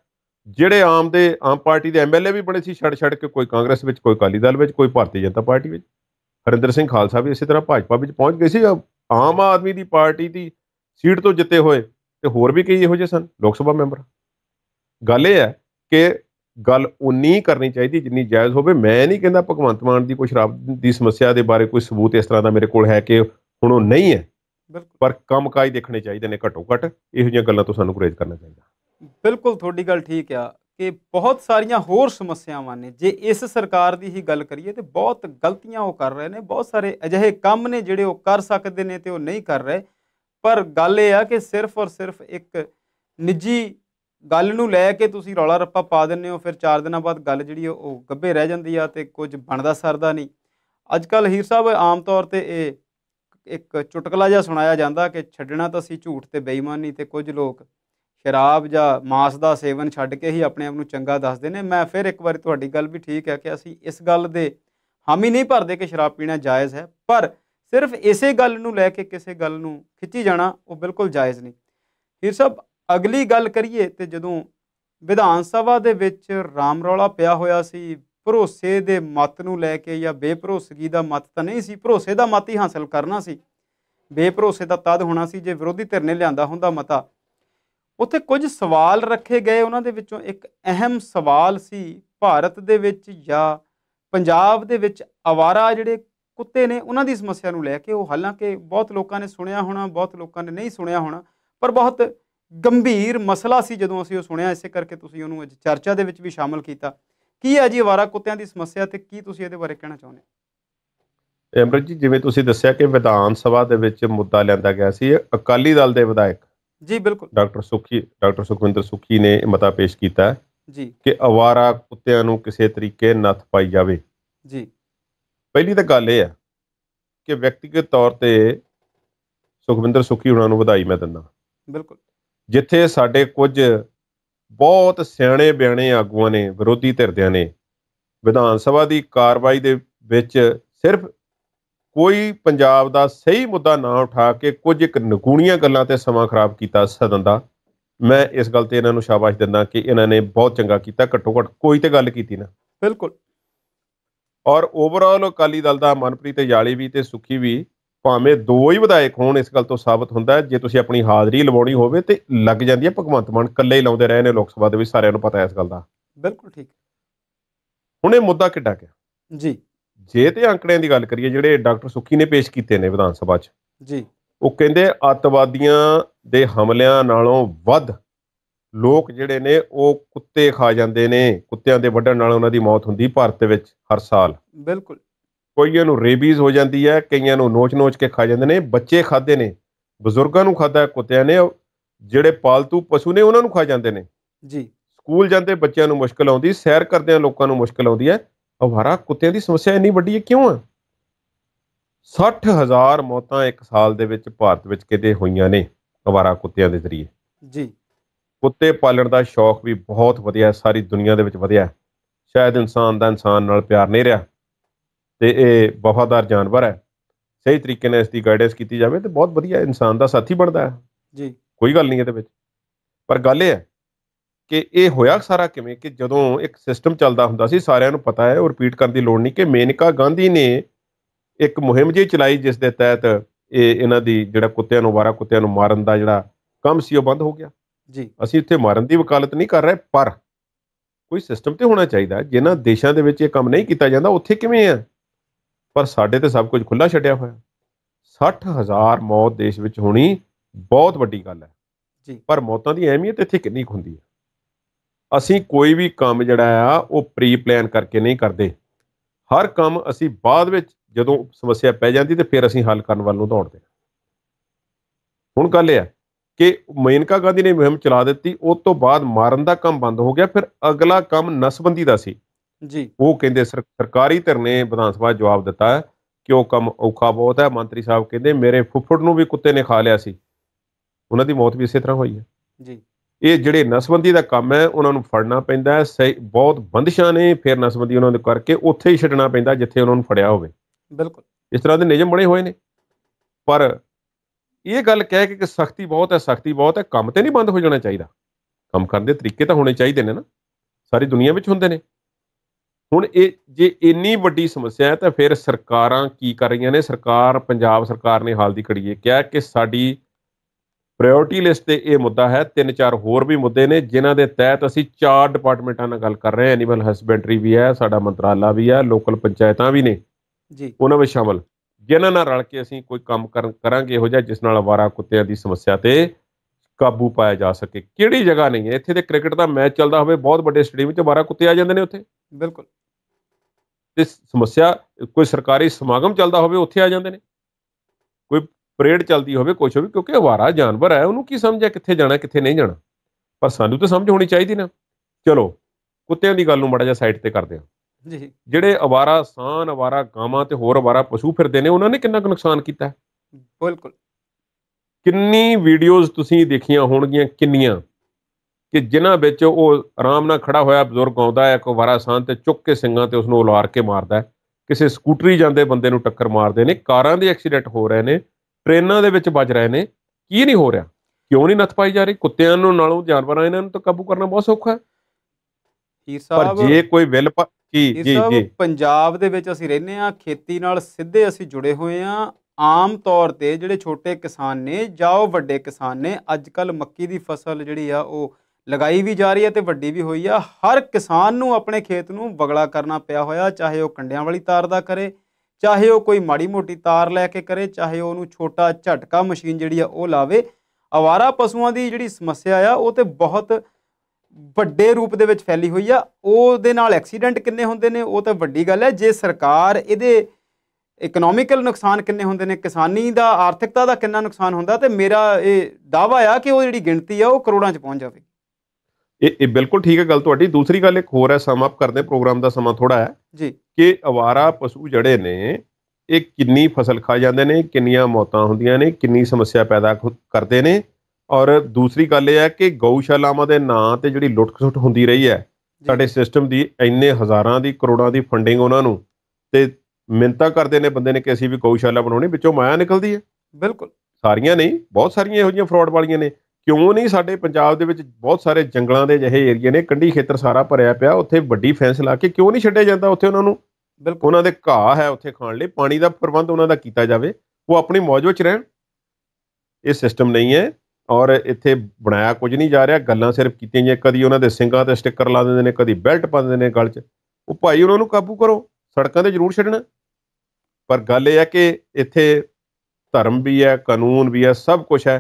ਜਿਹੜੇ ਆਮ ਦੇ ਆਮ ਪਾਰਟੀ ਦੇ ਐਮਐਲਏ ਵੀ ਬਣੇ ਸੀ ਛੜ ਛੜ ਕੇ ਕੋਈ ਕਾਂਗਰਸ ਵਿੱਚ ਕੋਈ ਅਕਾਲੀ ਦਲ ਵਿੱਚ ਕੋਈ ਭਾਰਤੀ ਜਨਤਾ ਪਾਰਟੀ ਵਿੱਚ ਹਰਿੰਦਰ ਸਿੰਘ ਖਾਲਸਾ ਵੀ ਇਸੇ ਤਰ੍ਹਾਂ ਭਾਜਪਾ ਵਿੱਚ ਪਹੁੰਚ ਗਏ ਸੀ ਆਮ ਆਦਮੀ ਦੀ ਪਾਰਟੀ ਦੀ ਸੀਟ ਤੋਂ ਜਿੱਤੇ ਹੋਏ ਤੇ ਹੋਰ ਵੀ ਕਈ ਇਹੋ ਜਿਹੇ ਸਨ ਲੋਕ ਸਭਾ ਮੈਂਬਰ ਗੱਲ ਇਹ ਹੈ ਕਿ ਗੱਲ ਉਨੀ ਕਰਨੀ ਚਾਹੀਦੀ ਜਿੰਨੀ ਜਾਇਜ਼ ਹੋਵੇ ਮੈਂ ਨਹੀਂ ਕਹਿੰਦਾ ਭਗਵੰਤ ਮਾਨ ਦੀ ਕੋਈ ਸ਼ਰਾਬ ਦੀ ਸਮੱਸਿਆ ਦੇ ਬਾਰੇ ਕੋਈ ਸਬੂਤ ਇਸ ਤਰ੍ਹਾਂ ਦਾ ਮੇਰੇ ਕੋਲ ਹੈ ਕਿ ਹੁਣ ਉਹ ਨਹੀਂ ਹੈ ਪਰ ਕੰਮਕਾਜ ਦੇਖਣੇ ਚਾਹੀਦੇ ਨੇ ਘਟੋ ਘਟ ਇਹੋ ਜਿਹੀਆਂ ਗੱਲਾਂ ਤੋਂ ਸਾਨੂੰ ਗੁਰੇਜ਼ ਕਰਨਾ ਚਾਹੀਦਾ ਬਿਲਕੁਲ ਤੁਹਾਡੀ ਗੱਲ ਠੀਕ ਆ ਕਿ ਬਹੁਤ ਸਾਰੀਆਂ ਹੋਰ ਸਮੱਸਿਆਵਾਂ ਨੇ ਜੇ ਇਸ ਸਰਕਾਰ ਦੀ ਹੀ ਗੱਲ ਕਰੀਏ ਤੇ ਬਹੁਤ ਗਲਤੀਆਂ ਉਹ ਕਰ ਰਹੇ ਨੇ ਬਹੁਤ ਸਾਰੇ ਅਜਿਹੇ ਕੰਮ ਨੇ ਜਿਹੜੇ ਉਹ ਕਰ ਸਕਦੇ ਨੇ ਤੇ ਉਹ ਨਹੀਂ ਕਰ ਰਹੇ ਪਰ ਗੱਲ ਇਹ ਆ ਕਿ ਸਿਰਫ ਔਰ ਸਿਰਫ ਇੱਕ ਨਿੱਜੀ ਗੱਲ ਨੂੰ ਲੈ ਕੇ ਤੁਸੀਂ ਰੌਲਾ ਰੱਪਾ ਪਾ ਦਿੰਨੇ ਹੋ ਫਿਰ 4 ਦਿਨਾਂ ਬਾਅਦ ਗੱਲ ਜਿਹੜੀ ਉਹ ਗੱਬੇ ਰਹਿ ਜਾਂਦੀ ਆ ਤੇ ਕੁਝ ਬਣਦਾ ਸਰਦਾ ਨਹੀਂ ਅੱਜ ਕੱਲ ਹੀਰ ਸਾਹਿਬ ਆਮ ਤੌਰ ਤੇ ਇਹ ਇੱਕ ਚੁਟਕਲਾ ਜਿਹਾ ਸੁਣਾਇਆ ਜਾਂਦਾ ਕਿ ਛੱਡਣਾ ਤਾਂ ਸੀ ਝੂਠ ਤੇ ਬੇਈਮਾਨੀ ਤੇ ਕੁਝ ਲੋਕ ਸ਼ਰਾਬ ਜਾਂ ਮਾਸ ਦਾ ਸੇਵਨ ਛੱਡ ਕੇ ਹੀ ਆਪਣੇ ਆਪ ਨੂੰ ਚੰਗਾ ਦੱਸਦੇ ਨੇ ਮੈਂ ਫਿਰ ਇੱਕ ਵਾਰੀ ਤੁਹਾਡੀ ਗੱਲ ਵੀ ਠੀਕ ਹੈ ਕਿ ਅਸੀਂ ਇਸ ਗੱਲ ਦੇ ਹਾਮੀ ਨਹੀਂ ਭਰਦੇ ਕਿ ਸ਼ਰਾਬ ਪੀਣਾ ਜਾਇਜ਼ ਹੈ ਪਰ ਸਿਰਫ ਇਸੇ ਗੱਲ ਨੂੰ ਲੈ ਕੇ ਕਿਸੇ ਗੱਲ ਨੂੰ ਖਿੱਚੀ ਜਾਣਾ ਉਹ ਬਿਲਕੁਲ ਜਾਇਜ਼ ਨਹੀਂ ਫਿਰ ਸਭ ਅਗਲੀ ਗੱਲ ਕਰੀਏ ਤੇ ਜਦੋਂ ਵਿਧਾਨ ਸਭਾ ਦੇ ਵਿੱਚ ਰਾਮ ਰੌਲਾ ਪਿਆ ਹੋਇਆ ਸੀ ਭਰੋਸੇ ਦੇ ਮਤ ਨੂੰ ਲੈ ਕੇ ਜਾਂ ਬੇਭਰੋਸਗੀ ਦਾ ਮਤ ਤਾਂ ਨਹੀਂ ਸੀ ਭਰੋਸੇ ਦਾ ਮਤ ਹੀ ਹਾਸਲ ਕਰਨਾ ਸੀ ਬੇਭਰੋਸੇ ਦਾ ਤਦ ਹੋਣਾ ਸੀ ਜੇ ਵਿਰੋਧੀ ਧਿਰ ਨੇ ਲਿਆਂਦਾ ਹੁੰਦਾ ਮਤਾ ਉੱਥੇ ਕੁਝ ਸਵਾਲ ਰੱਖੇ ਗਏ ਉਹਨਾਂ ਦੇ ਵਿੱਚੋਂ ਇੱਕ ਅਹਿਮ ਸਵਾਲ ਸੀ ਭਾਰਤ ਦੇ ਵਿੱਚ ਜਾਂ ਪੰਜਾਬ ਦੇ ਵਿੱਚ ਆਵਾਰਾ ਜਿਹੜੇ ਕੁੱਤੇ ਨੇ ਉਹਨਾਂ ਦੀ ਸਮੱਸਿਆ ਨੂੰ ਲੈ ਕੇ ਉਹ ਹਾਲਾਂਕਿ ਬਹੁਤ ਲੋਕਾਂ ਨੇ ਸੁਣਿਆ ਹੋਣਾ ਬਹੁਤ ਲੋਕਾਂ ਨੇ ਨਹੀਂ ਸੁਣਿਆ ਹੋਣਾ ਪਰ ਬਹੁਤ ਗੰਭੀਰ ਮਸਲਾ ਸੀ ਜਦੋਂ ਅਸੀਂ ਉਹ ਸੁਣਿਆ ਇਸੇ ਕਰਕੇ ਤੁਸੀਂ ਉਹਨੂੰ ਅੱਜ ਚਰਚਾ ਦੇ ਵਿੱਚ ਵੀ ਸ਼ਾਮਲ ਕੀਤਾ ਕੀ ਹੈ ਜੀ ਆਵਾਰਾ ਕੁੱਤਿਆਂ ਦੀ ਸਮੱਸਿਆ ਤੇ ਕੀ ਤੁਸੀਂ ਇਹਦੇ ਬਾਰੇ ਕਹਿਣਾ ਚਾਹੁੰਦੇ ਹੋ ਅਮਰਜੀਤ ਜਿਵੇਂ ਤੁਸੀਂ ਦੱਸਿਆ ਕਿ ਵਿਧਾਨ ਸਭਾ ਦੇ ਵਿੱਚ ਮੁੱਦਾ ਲਿਆਂਦਾ ਗਿਆ ਸੀ ਅਕਾਲੀ ਦਲ ਦੇ ਵਿਧਾਇਕ ਜੀ ਬਿਲਕੁਲ ਡਾਕਟਰ ਸੁਖੀ ਡਾਕਟਰ ਸੁਖਵਿੰਦਰ ਸੁਖੀ ਨੇ ਮਤਾ ਪੇਸ਼ ਕੀਤਾ ਜੀ ਕਿ ਅਵਾਰਾ ਕੁੱਤਿਆਂ ਨੂੰ ਕਿਸੇ ਤਰੀਕੇ ਨੱਥ ਪਾਈ ਜਾਵੇ ਜੀ ਪਹਿਲੀ ਤਾਂ ਗੱਲ ਇਹ ਆ ਕਿ ਵਿਅਕਤੀਗਤ ਤੌਰ ਤੇ ਸੁਖਵਿੰਦਰ ਸੁਖੀ ਉਹਨਾਂ ਨੂੰ ਵਧਾਈ ਮੈਂ ਦਿੰਦਾ ਬਿਲਕੁਲ ਜਿੱਥੇ ਸਾਡੇ ਕੁਝ ਬਹੁਤ ਸਿਆਣੇ ਬਿਆਣੇ ਆਗੂਆਂ ਨੇ ਵਿਰੋਧੀ ਧਿਰਦਿਆਂ ਨੇ ਵਿਧਾਨ ਸਭਾ ਦੀ ਕਾਰਵਾਈ ਦੇ ਵਿੱਚ ਸਿਰਫ ਕੋਈ ਪੰਜਾਬ ਦਾ ਸਹੀ ਮੁੱਦਾ ਨਾ ਉਠਾ ਕੇ ਕੁਝ ਇੱਕ ਨਕੂਣੀਆਂ ਗੱਲਾਂ ਤੇ ਸਮਾਂ ਖਰਾਬ ਕੀਤਾ ਸਦਨ ਦਾ ਮੈਂ ਇਸ ਗੱਲ ਤੇ ਇਹਨਾਂ ਨੂੰ ਸ਼ਾਬਾਸ਼ ਦਿੰਦਾ ਕਿ ਇਹਨਾਂ ਨੇ ਬਹੁਤ ਚੰਗਾ ਕੀਤਾ ਘੱਟੋ ਘੱਟ ਕੋਈ ਤੇ ਗੱਲ ਕੀਤੀ ਨਾ ਬਿਲਕੁਲ ਔਰ ਓਵਰਆਲ ਅਕਾਲੀ ਦਲ ਦਾ ਮਨਪ੍ਰੀਤ ਜਾਲੀ ਵੀ ਤੇ ਸੁਖੀ ਵੀ ਭਾਵੇਂ ਦੋ ਹੀ ਵਿਧਾਇਕ ਹੋਣ ਇਸ ਗੱਲ ਤੋਂ ਸਾਬਤ ਹੁੰਦਾ ਜੇ ਤੁਸੀਂ ਆਪਣੀ ਹਾਜ਼ਰੀ ਲਵਾਉਣੀ ਹੋਵੇ ਤੇ ਲੱਗ ਜਾਂਦੀ ਹੈ ਭਗਵੰਤ ਮਾਨ ਇਕੱਲੇ ਹੀ ਲਾਉਂਦੇ ਰਹੇ ਨੇ ਲੋਕ ਸਭਾ ਦੇ ਵਿੱਚ ਸਾਰਿਆਂ ਨੂੰ ਪਤਾ ਹੈ ਇਸ ਗੱਲ ਦਾ ਬਿਲਕੁਲ ਠੀਕ ਹੁਣ ਇਹ ਮੁੱਦਾ ਕਿੱਡਾ ਗਿਆ ਜੀ ਜੇ ਤੇ ਅੰਕੜਿਆਂ ਦੀ ਗੱਲ ਕਰੀਏ ਜਿਹੜੇ ਡਾਕਟਰ ਸੁੱਖੀ ਨੇ ਪੇਸ਼ ਕੀਤੇ ਨੇ ਵਿਧਾਨ ਸਭਾ 'ਚ ਜੀ ਉਹ ਕਹਿੰਦੇ ਅੱਤਵਾਦੀਆਂ ਦੇ ਹਮਲਿਆਂ ਨਾਲੋਂ ਵੱਧ ਲੋਕ ਜਿਹੜੇ ਨੇ ਉਹ ਕੁੱਤੇ ਖਾ ਜਾਂਦੇ ਨੇ ਕੁੱਤਿਆਂ ਦੇ ਵੱਢਣ ਨਾਲ ਉਹਨਾਂ ਦੀ ਮੌਤ ਹੁੰਦੀ ਭਾਰਤ ਦੇ ਵਿੱਚ ਹਰ ਸਾਲ ਬਿਲਕੁਲ ਕਈਆਂ ਨੂੰ ਰੇਬੀਜ਼ ਹੋ ਜਾਂਦੀ ਹੈ ਕਈਆਂ ਨੂੰ ਨੋਚ-ਨੋਚ ਕੇ ਖਾ ਜਾਂਦੇ ਨੇ ਬੱਚੇ ਖਾਦੇ ਨੇ ਬਜ਼ੁਰਗਾਂ ਨੂੰ ਖਾਦਾ ਕੁੱਤਿਆਂ ਨੇ ਜਿਹੜੇ ਪਾਲਤੂ ਪਸ਼ੂ ਨੇ ਉਹਨਾਂ ਨੂੰ ਖਾ ਜਾਂਦੇ ਨੇ ਜੀ ਸਕੂਲ ਜਾਂਦੇ ਬੱਚਿਆਂ ਨੂੰ ਮੁਸ਼ਕਲ ਆਉਂਦੀ ਸੈਰ ਆ ਲੋਕਾਂ ਨੂੰ ਮੁਸ਼ਕਲ ਆਉਂਦੀ ਹੈ ਅਵਾਰਾ ਕੁੱਤਿਆਂ ਦੀ ਸਮੱਸਿਆ ਇੰਨੀ ਵੱਡੀ ਹੈ ਕਿਉਂ ਹੈ 60000 ਮੌਤਾਂ ਇੱਕ ਸਾਲ ਦੇ ਵਿੱਚ ਭਾਰਤ ਵਿੱਚ ਕਿਤੇ ਹੋਈਆਂ ਨੇ ਅਵਾਰਾ ਕੁੱਤਿਆਂ ਦੇ ਜ਼ਰੀਏ ਜੀ ਕੁੱਤੇ ਪਾਲਣ ਦਾ ਸ਼ੌਕ ਵੀ ਬਹੁਤ ਵਧਿਆ ਸਾਰੀ ਦੁਨੀਆ ਦੇ ਵਿੱਚ ਵਧਿਆ ਸ਼ਾਇਦ ਇਨਸਾਨ ਦਾ ਇਨਸਾਨ ਨਾਲ ਪਿਆਰ ਨਹੀਂ ਰਿਹਾ ਤੇ ਇਹ ਵਫਾਦਾਰ ਜਾਨਵਰ ਹੈ ਸਹੀ ਤਰੀਕੇ ਨਾਲ ਇਸ ਦੀ ਗਾਈਡੈਂਸ ਕੀਤੀ ਜਾਵੇ ਤੇ ਬਹੁਤ ਵਧੀਆ ਇਨਸਾਨ ਦਾ ਸਾਥੀ ਬਣਦਾ ਹੈ ਜੀ ਕੋਈ ਗੱਲ ਨਹੀਂ ਇਹਦੇ ਵਿੱਚ ਪਰ ਗੱਲ ਇਹ ਹੈ ਕਿ ਇਹ ਹੋਇਆ ਸਾਰਾ ਕਿਵੇਂ ਕਿ ਜਦੋਂ ਇੱਕ ਸਿਸਟਮ ਚੱਲਦਾ ਹੁੰਦਾ ਸੀ ਸਾਰਿਆਂ ਨੂੰ ਪਤਾ ਹੈ ਉਹ ਰਿਪੀਟ ਕਰਨ ਦੀ ਲੋੜ ਨਹੀਂ ਕਿ ਮੇਨਕਾ ਗਾਂਧੀ ਨੇ ਇੱਕ ਮੁਹਿੰਮ ਜੀ ਚਲਾਈ ਜਿਸ ਦੇ ਤਹਿਤ ਇਹ ਇਹਨਾਂ ਦੀ ਜਿਹੜਾ ਕੁੱਤਿਆਂ ਨੂੰ ਵਾਰਾ ਕੁੱਤਿਆਂ ਨੂੰ ਮਾਰਨ ਦਾ ਜਿਹੜਾ ਕੰਮ ਸੀ ਉਹ ਬੰਦ ਹੋ ਗਿਆ ਜੀ ਅਸੀਂ ਇੱਥੇ ਮਾਰਨ ਦੀ ਵਕਾਲਤ ਨਹੀਂ ਕਰ ਰਹੇ ਪਰ ਕੋਈ ਸਿਸਟਮ ਤੇ ਹੋਣਾ ਚਾਹੀਦਾ ਜਿਨ੍ਹਾਂ ਦੇਸ਼ਾਂ ਦੇ ਵਿੱਚ ਇਹ ਕੰਮ ਨਹੀਂ ਕੀਤਾ ਜਾਂਦਾ ਉੱਥੇ ਕਿਵੇਂ ਆ ਪਰ ਸਾਡੇ ਤੇ ਸਭ ਕੁਝ ਖੁੱਲਾ ਛੱਡਿਆ ਹੋਇਆ 60000 ਮੌਤ ਦੇਸ਼ ਵਿੱਚ ਹੋਣੀ ਬਹੁਤ ਵੱਡੀ ਗੱਲ ਹੈ ਜੀ ਪਰ ਮੌਤਾਂ ਦੀ ਅਹਿਮੀਅਤ ਇੱਥੇ ਕਿੰਨੀ ਹੁੰਦੀ ਹੈ ਅਸੀਂ ਕੋਈ ਵੀ ਕੰਮ ਜਿਹੜਾ ਆ ਉਹ ਪ੍ਰੀ ਪਲਾਨ ਕਰਕੇ ਨਹੀਂ ਕਰਦੇ ਹਰ ਕੰਮ ਅਸੀਂ ਬਾਅਦ ਵਿੱਚ ਜਦੋਂ ਸਮੱਸਿਆ ਪੈ ਜਾਂਦੀ ਤੇ ਫਿਰ ਅਸੀਂ ਹੱਲ ਕਰਨ ਵੱਲ ਨੂੰ ਦੌੜਦੇ ਹੁਣ ਗੱਲ ਇਹ ਆ ਕਿ ਮੇਨਕਾ ਗਾਂਧੀ ਨੇ ਮੁਹਿੰਮ ਚਲਾ ਦਿੱਤੀ ਉਸ ਤੋਂ ਬਾਅਦ ਮਾਰਨ ਦਾ ਕੰਮ ਬੰਦ ਹੋ ਗਿਆ ਫਿਰ ਅਗਲਾ ਕੰਮ ਨਸਬੰਦੀ ਦਾ ਸੀ ਜੀ ਉਹ ਕਹਿੰਦੇ ਸਰਕਾਰੀ ਧਿਰ ਨੇ ਵਿਧਾਨ ਸਭਾ ਜਵਾਬ ਦਿੱਤਾ ਕਿ ਉਹ ਕੰਮ ਔਖਾ ਬਹੁਤ ਹੈ ਮੰਤਰੀ ਸਾਹਿਬ ਕਹਿੰਦੇ ਮੇਰੇ ਫੁੱਫੜ ਨੂੰ ਵੀ ਕੁੱਤੇ ਨੇ ਖਾ ਲਿਆ ਸੀ ਉਹਨਾਂ ਦੀ ਮੌਤ ਵੀ ਇਸੇ ਤਰ੍ਹਾਂ ਹੋਈ ਹੈ ਜੀ ਇਹ ਜਿਹੜੇ ਨਸਬੰਦੀ ਦਾ ਕੰਮ ਹੈ ਉਹਨਾਂ ਨੂੰ ਫੜਨਾ ਪੈਂਦਾ ਹੈ ਬਹੁਤ ਬੰਦਿਸ਼ਾਂ ਨੇ ਫਿਰ ਨਸਬੰਦੀ ਉਹਨਾਂ ਦੇ ਕਰਕੇ ਉੱਥੇ ਹੀ ਛੱਡਣਾ ਪੈਂਦਾ ਜਿੱਥੇ ਉਹਨਾਂ ਨੂੰ ਫੜਿਆ ਹੋਵੇ ਬਿਲਕੁਲ ਇਸ ਤਰ੍ਹਾਂ ਦੇ ਨਿਯਮ ਬਣੇ ਹੋਏ ਨੇ ਪਰ ਇਹ ਗੱਲ ਕਹਿ ਕੇ ਕਿ ਸਖਤੀ ਬਹੁਤ ਹੈ ਸਖਤੀ ਬਹੁਤ ਹੈ ਕੰਮ ਤੇ ਨਹੀਂ ਬੰਦ ਹੋ ਜਾਣਾ ਚਾਹੀਦਾ ਕੰਮ ਕਰਨ ਦੇ ਤਰੀਕੇ ਤਾਂ ਹੋਣੇ ਚਾਹੀਦੇ ਨੇ ਨਾ ਸਾਰੀ ਦੁਨੀਆ ਵਿੱਚ ਹੁੰਦੇ ਨੇ ਹੁਣ ਇਹ ਜੇ ਇੰਨੀ ਵੱਡੀ ਸਮੱਸਿਆ ਹੈ ਤਾਂ ਫਿਰ ਸਰਕਾਰਾਂ ਕੀ ਕਰ ਰਹੀਆਂ ਨੇ ਸਰਕਾਰ ਪੰਜਾਬ ਸਰਕਾਰ ਨੇ ਹਾਲ ਦੀ ਘੜੀਏ ਕਿਹਾ ਕਿ ਸਾਡੀ ਪ੍ਰਾਇੋਰਟੀ ਲਿਸਟ ਤੇ ਇਹ ਮੁੱਦਾ ਹੈ ਤਿੰਨ ਚਾਰ ਹੋਰ ਵੀ ਮੁੱਦੇ ਨੇ ਜਿਨ੍ਹਾਂ ਦੇ ਤਹਿਤ ਅਸੀਂ ਚਾਰ ਡਿਪਾਰਟਮੈਂਟਾਂ ਨਾਲ ਗੱਲ ਕਰ ਰਹੇ ਹਾਂ ਐਨੀਮਲ ਹਸਬੈਂਡਰੀ ਵੀ ਹੈ ਸਾਡਾ ਮੰਤਰਾਲਾ ਵੀ ਹੈ ਲੋਕਲ ਪੰਚਾਇਤਾਂ ਵੀ ਨੇ ਜੀ ਉਹਨਾਂ ਵਿੱਚ ਸ਼ਾਮਲ ਜਿਨ੍ਹਾਂ ਨਾਲ ਰਲ ਕੇ ਅਸੀਂ ਕੋਈ ਕੰਮ ਕਰਾਂਗੇ ਇਹੋ ਜਿਹਾ ਜਿਸ ਨਾਲ ਆਵਾਰਾ ਕੁੱਤਿਆਂ ਦੀ ਸਮੱਸਿਆ ਤੇ ਕਾਬੂ ਪਾਇਆ ਜਾ ਸਕੇ ਕਿਹੜੀ ਜਗ੍ਹਾ ਨਹੀਂ ਹੈ ਇੱਥੇ ਤੇ ਕ੍ਰਿਕਟ ਦਾ ਮੈਚ ਚੱਲਦਾ ਹੋਵੇ ਬਹੁਤ ਵੱਡੇ ਸਟੇਡੀਅਮ 'ਚ ਆਵਾਰਾ ਕੁੱਤੇ ਆ ਜਾਂਦੇ ਨੇ ਉੱਥੇ ਬਿਲਕੁਲ ਇਸ ਸਮੱਸਿਆ ਕੋਈ ਸਰਕਾਰੀ ਸਮਾਗਮ ਚੱਲਦਾ ਹੋਵੇ ਉੱਥੇ ਆ ਜਾਂਦੇ ਨੇ ਕੋਈ ਪਰੇਡ ਚੱਲਦੀ ਹੋਵੇ ਕੁਝ ਵੀ ਕਿਉਂਕਿ ਅਵਾਰਾ ਜਾਨਵਰ ਹੈ ਉਹਨੂੰ ਕੀ ਸਮਝ ਹੈ ਕਿੱਥੇ ਜਾਣਾ ਕਿੱਥੇ ਨਹੀਂ ਜਾਣਾ ਪਰ ਸਾਨੂੰ ਤਾਂ ਸਮਝ ਹੋਣੀ ਚਾਹੀਦੀ ਨਾ ਚਲੋ ਕੁੱਤਿਆਂ ਦੀ ਗੱਲ ਨੂੰ ਮੜਾ ਜਾ ਸਾਈਡ ਤੇ ਕਰਦੇ ਆ ਜੀ ਜਿਹੜੇ ਅਵਾਰਾ ਸਾਨ ਅਵਾਰਾ ਗਾਵਾਂ ਤੇ ਹੋਰ ਅਵਾਰਾ ਪਸ਼ੂ ਫਿਰਦੇ ਨੇ ਉਹਨਾਂ ਨੇ ਕਿੰਨਾ ਕੁ ਨੁਕਸਾਨ ਕੀਤਾ ਬਿਲਕੁਲ ਕਿੰਨੀ ਵੀਡੀਓਜ਼ ਤੁਸੀਂ ਦੇਖੀਆਂ ਹੋਣਗੀਆਂ ਕਿੰਨੀਆਂ ਕਿ ਜਿਨ੍ਹਾਂ ਵਿੱਚ ਉਹ ਆਰਾਮ ਨਾਲ ਖੜਾ ਹੋਇਆ ਬਜ਼ੁਰਗ ਆਉਂਦਾ ਹੈ ਇੱਕ ਅਵਾਰਾ ਸਾਨ ਤੇ ਚੁੱਕ ਕੇ ਸਿੰਘਾਂ ਤੇ ਉਸ ਨੂੰ ਉਲਾਰ ਕੇ ਮਾਰਦਾ ਹੈ ਕਿਸੇ ਸਕੂਟਰੀ ਜਾਂਦੇ ਬੰਦੇ ਨੂੰ ਟੱਕਰ ਮਾਰਦੇ ਨੇ ਕਾਰਾਂ ਦੇ ਐਕਸੀਡੈਂਟ ਹੋ ਰਹੇ ਨੇ ਟ੍ਰੇਨਾਂ ਦੇ ਵਿੱਚ ਵੱਜ ਰਹੇ ਨੇ ਕੀ ਨਹੀਂ ਹੋ ਰਿਹਾ ਕਿਉਂ ਨਹੀਂ ਨੱਥ ਪਾਈ ਜਾ ਰਹੀ ਕੁੱਤਿਆਂ ਨੂੰ ਨਾਲੋਂ ਜਾਨਵਰਾਂ ਇਹਨਾਂ ਨੂੰ ਤਾਂ ਕਾਬੂ ਕਰਨਾ ਬਹੁਤ ਸੌਖਾ ਹੈ ਹੀਰ ਸਾਹਿਬ ਪਰ ਜੇ ਕੋਈ ਵਿਲ ਜੀ ਜੀ ਜੀ ਪੰਜਾਬ ਦੇ ਵਿੱਚ ਅਸੀਂ ਰਹਿੰਦੇ ਆ ਖੇਤੀ ਨਾਲ ਸਿੱਧੇ ਅਸੀਂ ਜੁੜੇ ਹੋਏ ਆ ਆਮ ਤੌਰ ਤੇ ਜਿਹੜੇ ਛੋਟੇ ਕਿਸਾਨ ਨੇ ਜਾਂ ਉਹ ਵੱਡੇ ਕਿਸਾਨ ਨੇ ਅੱਜ ਕੱਲ ਮੱਕੀ ਦੀ ਫਸਲ ਜਿਹੜੀ ਆ ਉਹ ਲਗਾਈ ਵੀ ਜਾ ਰਹੀ ਹੈ ਤੇ ਵੱਡੀ ਵੀ ਹੋਈ ਆ ਹਰ ਕਿਸਾਨ ਨੂੰ ਆਪਣੇ ਖੇਤ ਨੂੰ ਬਗਲਾ ਕਰਨਾ ਪਿਆ ਹੋਇਆ ਚਾਹੇ ਉਹ ਕੰਡਿਆਂ ਵਾਲੀ ਤਾਰ ਦਾ ਕਰੇ ਚਾਹੇ ਉਹ ਕੋਈ ਮਾੜੀ ਮੋਟੀ ਤਾਰ ਲੈ ਕੇ ਕਰੇ ਚਾਹੇ ਉਹਨੂੰ ਛੋਟਾ ਝਟਕਾ ਮਸ਼ੀਨ ਜਿਹੜੀ ਆ ਉਹ ਲਾਵੇ ਆਵਾਰਾ ਪਸ਼ੂਆਂ ਦੀ ਜਿਹੜੀ ਸਮੱਸਿਆ ਆ ਉਹ ਤੇ ਬਹੁਤ ਵੱਡੇ ਰੂਪ ਦੇ ਵਿੱਚ ਫੈਲੀ ਹੋਈ ਆ ਉਹਦੇ ਨਾਲ ਐਕਸੀਡੈਂਟ ਕਿੰਨੇ ਹੁੰਦੇ ਨੇ ਉਹ ਤਾਂ ਵੱਡੀ ਗੱਲ ਹੈ ਜੇ ਸਰਕਾਰ ਇਹਦੇ ਇਕਨੋਮਿਕਲ ਨੁਕਸਾਨ ਕਿੰਨੇ ਹੁੰਦੇ ਨੇ ਕਿਸਾਨੀ ਦਾ ਆਰਥਿਕਤਾ ਦਾ ਕਿੰਨਾ ਨੁਕਸਾਨ ਹੁੰਦਾ ਤੇ ਮੇਰਾ ਇਹ ਦਾਵਾ ਆ ਕਿ ਉਹ ਜਿਹੜੀ ਗਿਣਤੀ ਆ ਉਹ ਕਰੋੜਾਂ 'ਚ ਪਹੁੰਚ ਜਾਵੇ ਇਹ ਇਹ ਬਿਲਕੁਲ ਠੀਕ ਹੈ ਗੱਲ ਤੁਹਾਡੀ ਦੂਸਰੀ ਗੱਲ ਇੱਕ ਹੋਰ ਹੈ ਸਮ ਅਪ ਕਰਦੇ ਪ੍ਰੋਗਰਾਮ ਦਾ ਸਮਾਂ ਥੋੜਾ ਹੈ ਜੀ ਕਿ ਅਵਾਰਾ ਪਸ਼ੂ ਜੜੇ ਨੇ ਇਹ ਕਿੰਨੀ ਫਸਲ ਖਾ ਜਾਂਦੇ ਨੇ ਕਿੰਨੀਆਂ ਮੌਤਾਂ ਹੁੰਦੀਆਂ ਨੇ ਕਿੰਨੀ ਸਮੱਸਿਆ ਪੈਦਾ ਕਰਦੇ ਨੇ ਔਰ ਦੂਸਰੀ ਗੱਲ ਇਹ ਹੈ ਕਿ ਗਊਸ਼ਾਲਾਵਾਂ ਦੇ ਨਾਂ ਤੇ ਜਿਹੜੀ ਲੁੱਟ-ਖਸੁੱਟ ਹੁੰਦੀ ਰਹੀ ਹੈ ਸਾਡੇ ਸਿਸਟਮ ਦੀ ਇੰਨੇ ਹਜ਼ਾਰਾਂ ਦੀ ਕਰੋੜਾਂ ਦੀ ਫੰਡਿੰਗ ਉਹਨਾਂ ਨੂੰ ਤੇ ਮਿੰਤਾ ਕਰਦੇ ਨੇ ਬੰਦੇ ਨੇ ਕਿ ਅਸੀਂ ਵੀ ਗਊਸ਼ਾਲਾ ਬਣਾਉਣੀ ਵਿੱਚੋਂ ਮਾਇਆ ਨਿਕਲਦੀ ਹੈ ਬਿਲਕੁਲ ਸਾਰੀਆਂ ਨਹੀਂ ਬਹੁਤ ਸਾਰੀਆਂ ਇਹੋ ਜਿਹੀਆਂ ਫਰਾਡ ਵਾਲੀਆਂ ਨੇ ਕਿਉਂ ਨਹੀਂ ਸਾਡੇ ਪੰਜਾਬ ਦੇ ਵਿੱਚ ਬਹੁਤ ਸਾਰੇ ਜੰਗਲਾਂ ਦੇ ਜਿਹੇ ਏਰੀਆ ਨੇ ਕੰਢੀ ਖੇਤਰ ਸਾਰਾ ਭਰਿਆ ਪਿਆ ਉੱਥੇ ਵੱਡੀ ਫੈਂਸ ਲਾ ਕੇ ਕਿਉਂ ਨਹੀਂ ਛੱਡਿਆ ਜਾਂਦਾ ਉੱਥੇ ਉਹਨਾਂ ਨੂੰ ਬਿਲਕੁਲ ਉਹਨਾਂ ਦੇ ਘਾਹ ਹੈ ਉੱਥੇ ਖਾਣ ਲਈ ਪਾਣੀ ਦਾ ਪ੍ਰਬੰਧ ਉਹਨਾਂ ਦਾ ਕੀਤਾ ਜਾਵੇ ਉਹ ਆਪਣੀ ਮੌਜ ਵਿੱਚ ਰਹਿਣ ਇਹ ਸਿਸਟਮ ਨਹੀਂ ਹੈ ਔਰ ਇੱਥੇ ਬਣਾਇਆ ਕੁਝ ਨਹੀਂ ਜਾ ਰਿਹਾ ਗੱਲਾਂ ਸਿਰਫ ਕੀਤੀਆਂ ਜਾਂ ਕਦੀ ਉਹਨਾਂ ਦੇ ਸਿੰਘਾਂ ਤੇ ਸਟicker ਲਾ ਦਿੰਦੇ ਨੇ ਕਦੀ ਬੈਲਟ ਪਾ ਦਿੰਦੇ ਨੇ ਗਲ 'ਚ ਉਹ ਭਾਈ ਉਹਨਾਂ ਨੂੰ ਕਾਬੂ ਕਰੋ ਸੜਕਾਂ ਤੇ ਜ਼ਰੂਰ ਛੱਡਣਾ ਪਰ ਗੱਲ ਇਹ ਹੈ ਕਿ ਇੱਥੇ ਧਰਮ ਵੀ ਹੈ ਕਾਨੂੰਨ ਵੀ ਹੈ ਸਭ ਕੁਝ ਹੈ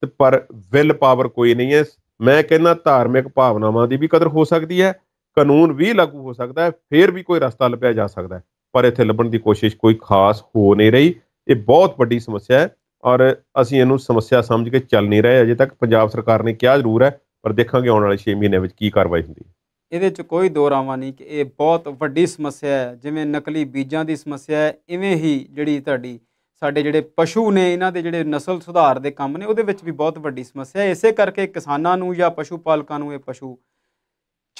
ਤੇ ਪਰ ਵਿਲ ਪਾਵਰ ਕੋਈ ਨਹੀਂ ਹੈ ਮੈਂ ਕਹਿੰਦਾ ਧਾਰਮਿਕ ਭਾਵਨਾਵਾਂ ਦੀ ਵੀ ਕਦਰ ਹੋ ਸਕਦੀ ਹੈ ਕਾਨੂੰਨ ਵੀ ਲਾਗੂ ਹੋ ਸਕਦਾ ਹੈ ਫੇਰ ਵੀ ਕੋਈ ਰਸਤਾ ਲੱਭਿਆ ਜਾ ਸਕਦਾ ਹੈ ਪਰ ਇੱਥੇ ਲੱਭਣ ਦੀ ਕੋਸ਼ਿਸ਼ ਕੋਈ ਖਾਸ ਹੋ ਨਹੀਂ ਰਹੀ ਇਹ ਬਹੁਤ ਵੱਡੀ ਸਮੱਸਿਆ ਹੈ ਔਰ ਅਸੀਂ ਇਹਨੂੰ ਸਮੱਸਿਆ ਸਮਝ ਕੇ ਚੱਲ ਨਹੀਂ ਰਹੇ ਅਜੇ ਤੱਕ ਪੰਜਾਬ ਸਰਕਾਰ ਨੇ ਕਿਹਾ ਜ਼ਰੂਰ ਹੈ ਪਰ ਦੇਖਾਂਗੇ ਆਉਣ ਵਾਲੇ 6 ਮਹੀਨੇ ਵਿੱਚ ਕੀ ਕਾਰਵਾਈ ਹੁੰਦੀ ਹੈ ਇਹਦੇ 'ਚ ਕੋਈ ਦੋ ਰਾਵਾਂ ਨਹੀਂ ਕਿ ਇਹ ਬਹੁਤ ਵੱਡੀ ਸਮੱਸਿਆ ਹੈ ਜਿਵੇਂ ਨਕਲੀ ਬੀਜਾਂ ਦੀ ਸਮੱਸਿਆ ਹੈ ਇਵੇਂ ਹੀ ਜਿਹੜੀ ਤੁਹਾਡੀ ਸਾਡੇ ਜਿਹੜੇ ਪਸ਼ੂ ਨੇ ਇਹਨਾਂ ਦੇ ਜਿਹੜੇ ਨਸਲ ਸੁਧਾਰ ਦੇ ਕੰਮ ਨੇ ਉਹਦੇ ਵਿੱਚ ਵੀ ਬਹੁਤ ਵੱਡੀ ਸਮੱਸਿਆ ਹੈ ਇਸੇ ਕਰਕੇ ਕਿਸਾਨਾਂ ਨੂੰ ਜਾਂ ਪਸ਼ੂ ਪਾਲਕਾਂ ਨੂੰ ਇਹ ਪਸ਼ੂ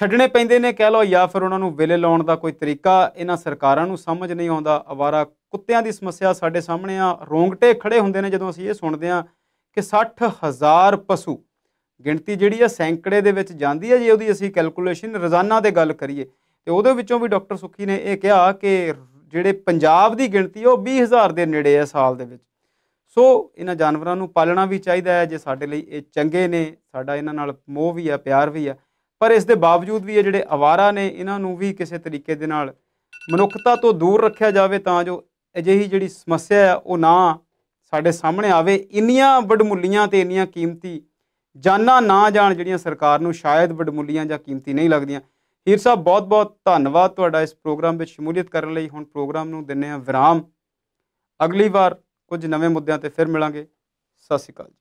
ਛੱਡਣੇ ਪੈਂਦੇ ਨੇ ਕਹਿ ਲਓ ਜਾਂ ਫਿਰ ਉਹਨਾਂ ਨੂੰ ਵਿਲੇ ਲਾਉਣ ਦਾ ਕੋਈ ਤਰੀਕਾ ਇਹਨਾਂ ਸਰਕਾਰਾਂ ਨੂੰ ਸਮਝ ਨਹੀਂ ਆਉਂਦਾ ਅਵਾਰਾ ਕੁੱਤਿਆਂ ਦੀ ਸਮੱਸਿਆ ਸਾਡੇ ਸਾਹਮਣੇ ਆ ਰੋਂਗਟੇ ਖੜੇ ਹੁੰਦੇ ਨੇ ਜਦੋਂ ਅਸੀਂ ਇਹ ਸੁਣਦੇ ਆ ਕਿ 60000 ਪਸ਼ੂ ਗਿਣਤੀ ਜਿਹੜੀ ਆ ਸੈਂਕੜੇ ਦੇ ਵਿੱਚ ਜਾਂਦੀ ਹੈ ਜੇ ਉਹਦੀ ਅਸੀਂ ਕੈਲਕੂਲੇਸ਼ਨ ਰੋਜ਼ਾਨਾ ਦੇ ਗੱਲ ਕਰੀਏ ਤੇ ਉਹਦੇ ਵਿੱਚੋਂ ਵੀ ਡਾਕਟਰ ਸੁਖੀ ਨੇ ਇਹ ਕਿਹਾ ਕਿ ਜਿਹੜੇ ਪੰਜਾਬ ਦੀ ਗਿਣਤੀ ਉਹ 20000 ਦੇ ਨੇੜੇ ਹੈ ਸਾਲ ਦੇ ਵਿੱਚ ਸੋ ਇਹਨਾਂ ਜਾਨਵਰਾਂ ਨੂੰ ਪਾਲਣਾ ਵੀ ਚਾਹੀਦਾ ਹੈ ਜੇ ਸਾਡੇ ਲਈ ਇਹ ਚੰਗੇ ਨੇ ਸਾਡਾ ਇਹਨਾਂ ਨਾਲ ਮੋਹ ਵੀ ਆ ਪਿਆਰ ਵੀ ਆ ਪਰ ਇਸ ਦੇ ਬਾਵਜੂਦ ਵੀ ਇਹ ਜਿਹੜੇ ਆਵਾਰਾ ਨੇ ਇਹਨਾਂ ਨੂੰ ਵੀ ਕਿਸੇ ਤਰੀਕੇ ਦੇ ਨਾਲ ਮਨੁੱਖਤਾ ਤੋਂ ਦੂਰ ਰੱਖਿਆ ਜਾਵੇ ਤਾਂ ਜੋ ਅਜਿਹੀ ਜਿਹੜੀ ਸਮੱਸਿਆ ਹੈ ਉਹ ਨਾ ਸਾਡੇ ਸਾਹਮਣੇ ਆਵੇ ਇੰਨੀਆਂ ਵਡਮੁੱਲੀਆਂ ਤੇ ਇੰਨੀਆਂ ਕੀਮਤੀ ਜਾਨਾਂ ਨਾ ਜਾਣ ਜਿਹੜੀਆਂ ਸਰਕਾਰ ਨੂੰ ਸ਼ਾਇਦ ਵਡਮੁੱਲੀਆਂ ਜਾਂ ਕੀਮਤੀ ਨਹੀਂ ਲੱਗਦੀਆਂ ਹੀਰ ਸਾਹਿਬ ਬਹੁਤ-ਬਹੁਤ ਧੰਨਵਾਦ ਤੁਹਾਡਾ ਇਸ ਪ੍ਰੋਗਰਾਮ ਵਿੱਚ ਸ਼ਮੂਲੀਅਤ ਕਰਨ ਲਈ ਹੁਣ ਪ੍ਰੋਗਰਾਮ ਨੂੰ ਦਿੰਨੇ ਆ ਵਿਰਾਮ ਅਗਲੀ ਵਾਰ ਕੁਝ ਨਵੇਂ ਮੁੱਦਿਆਂ ਤੇ ਫਿਰ ਮਿਲਾਂਗੇ ਸਤਿ ਸ਼੍ਰੀ ਅਕਾਲ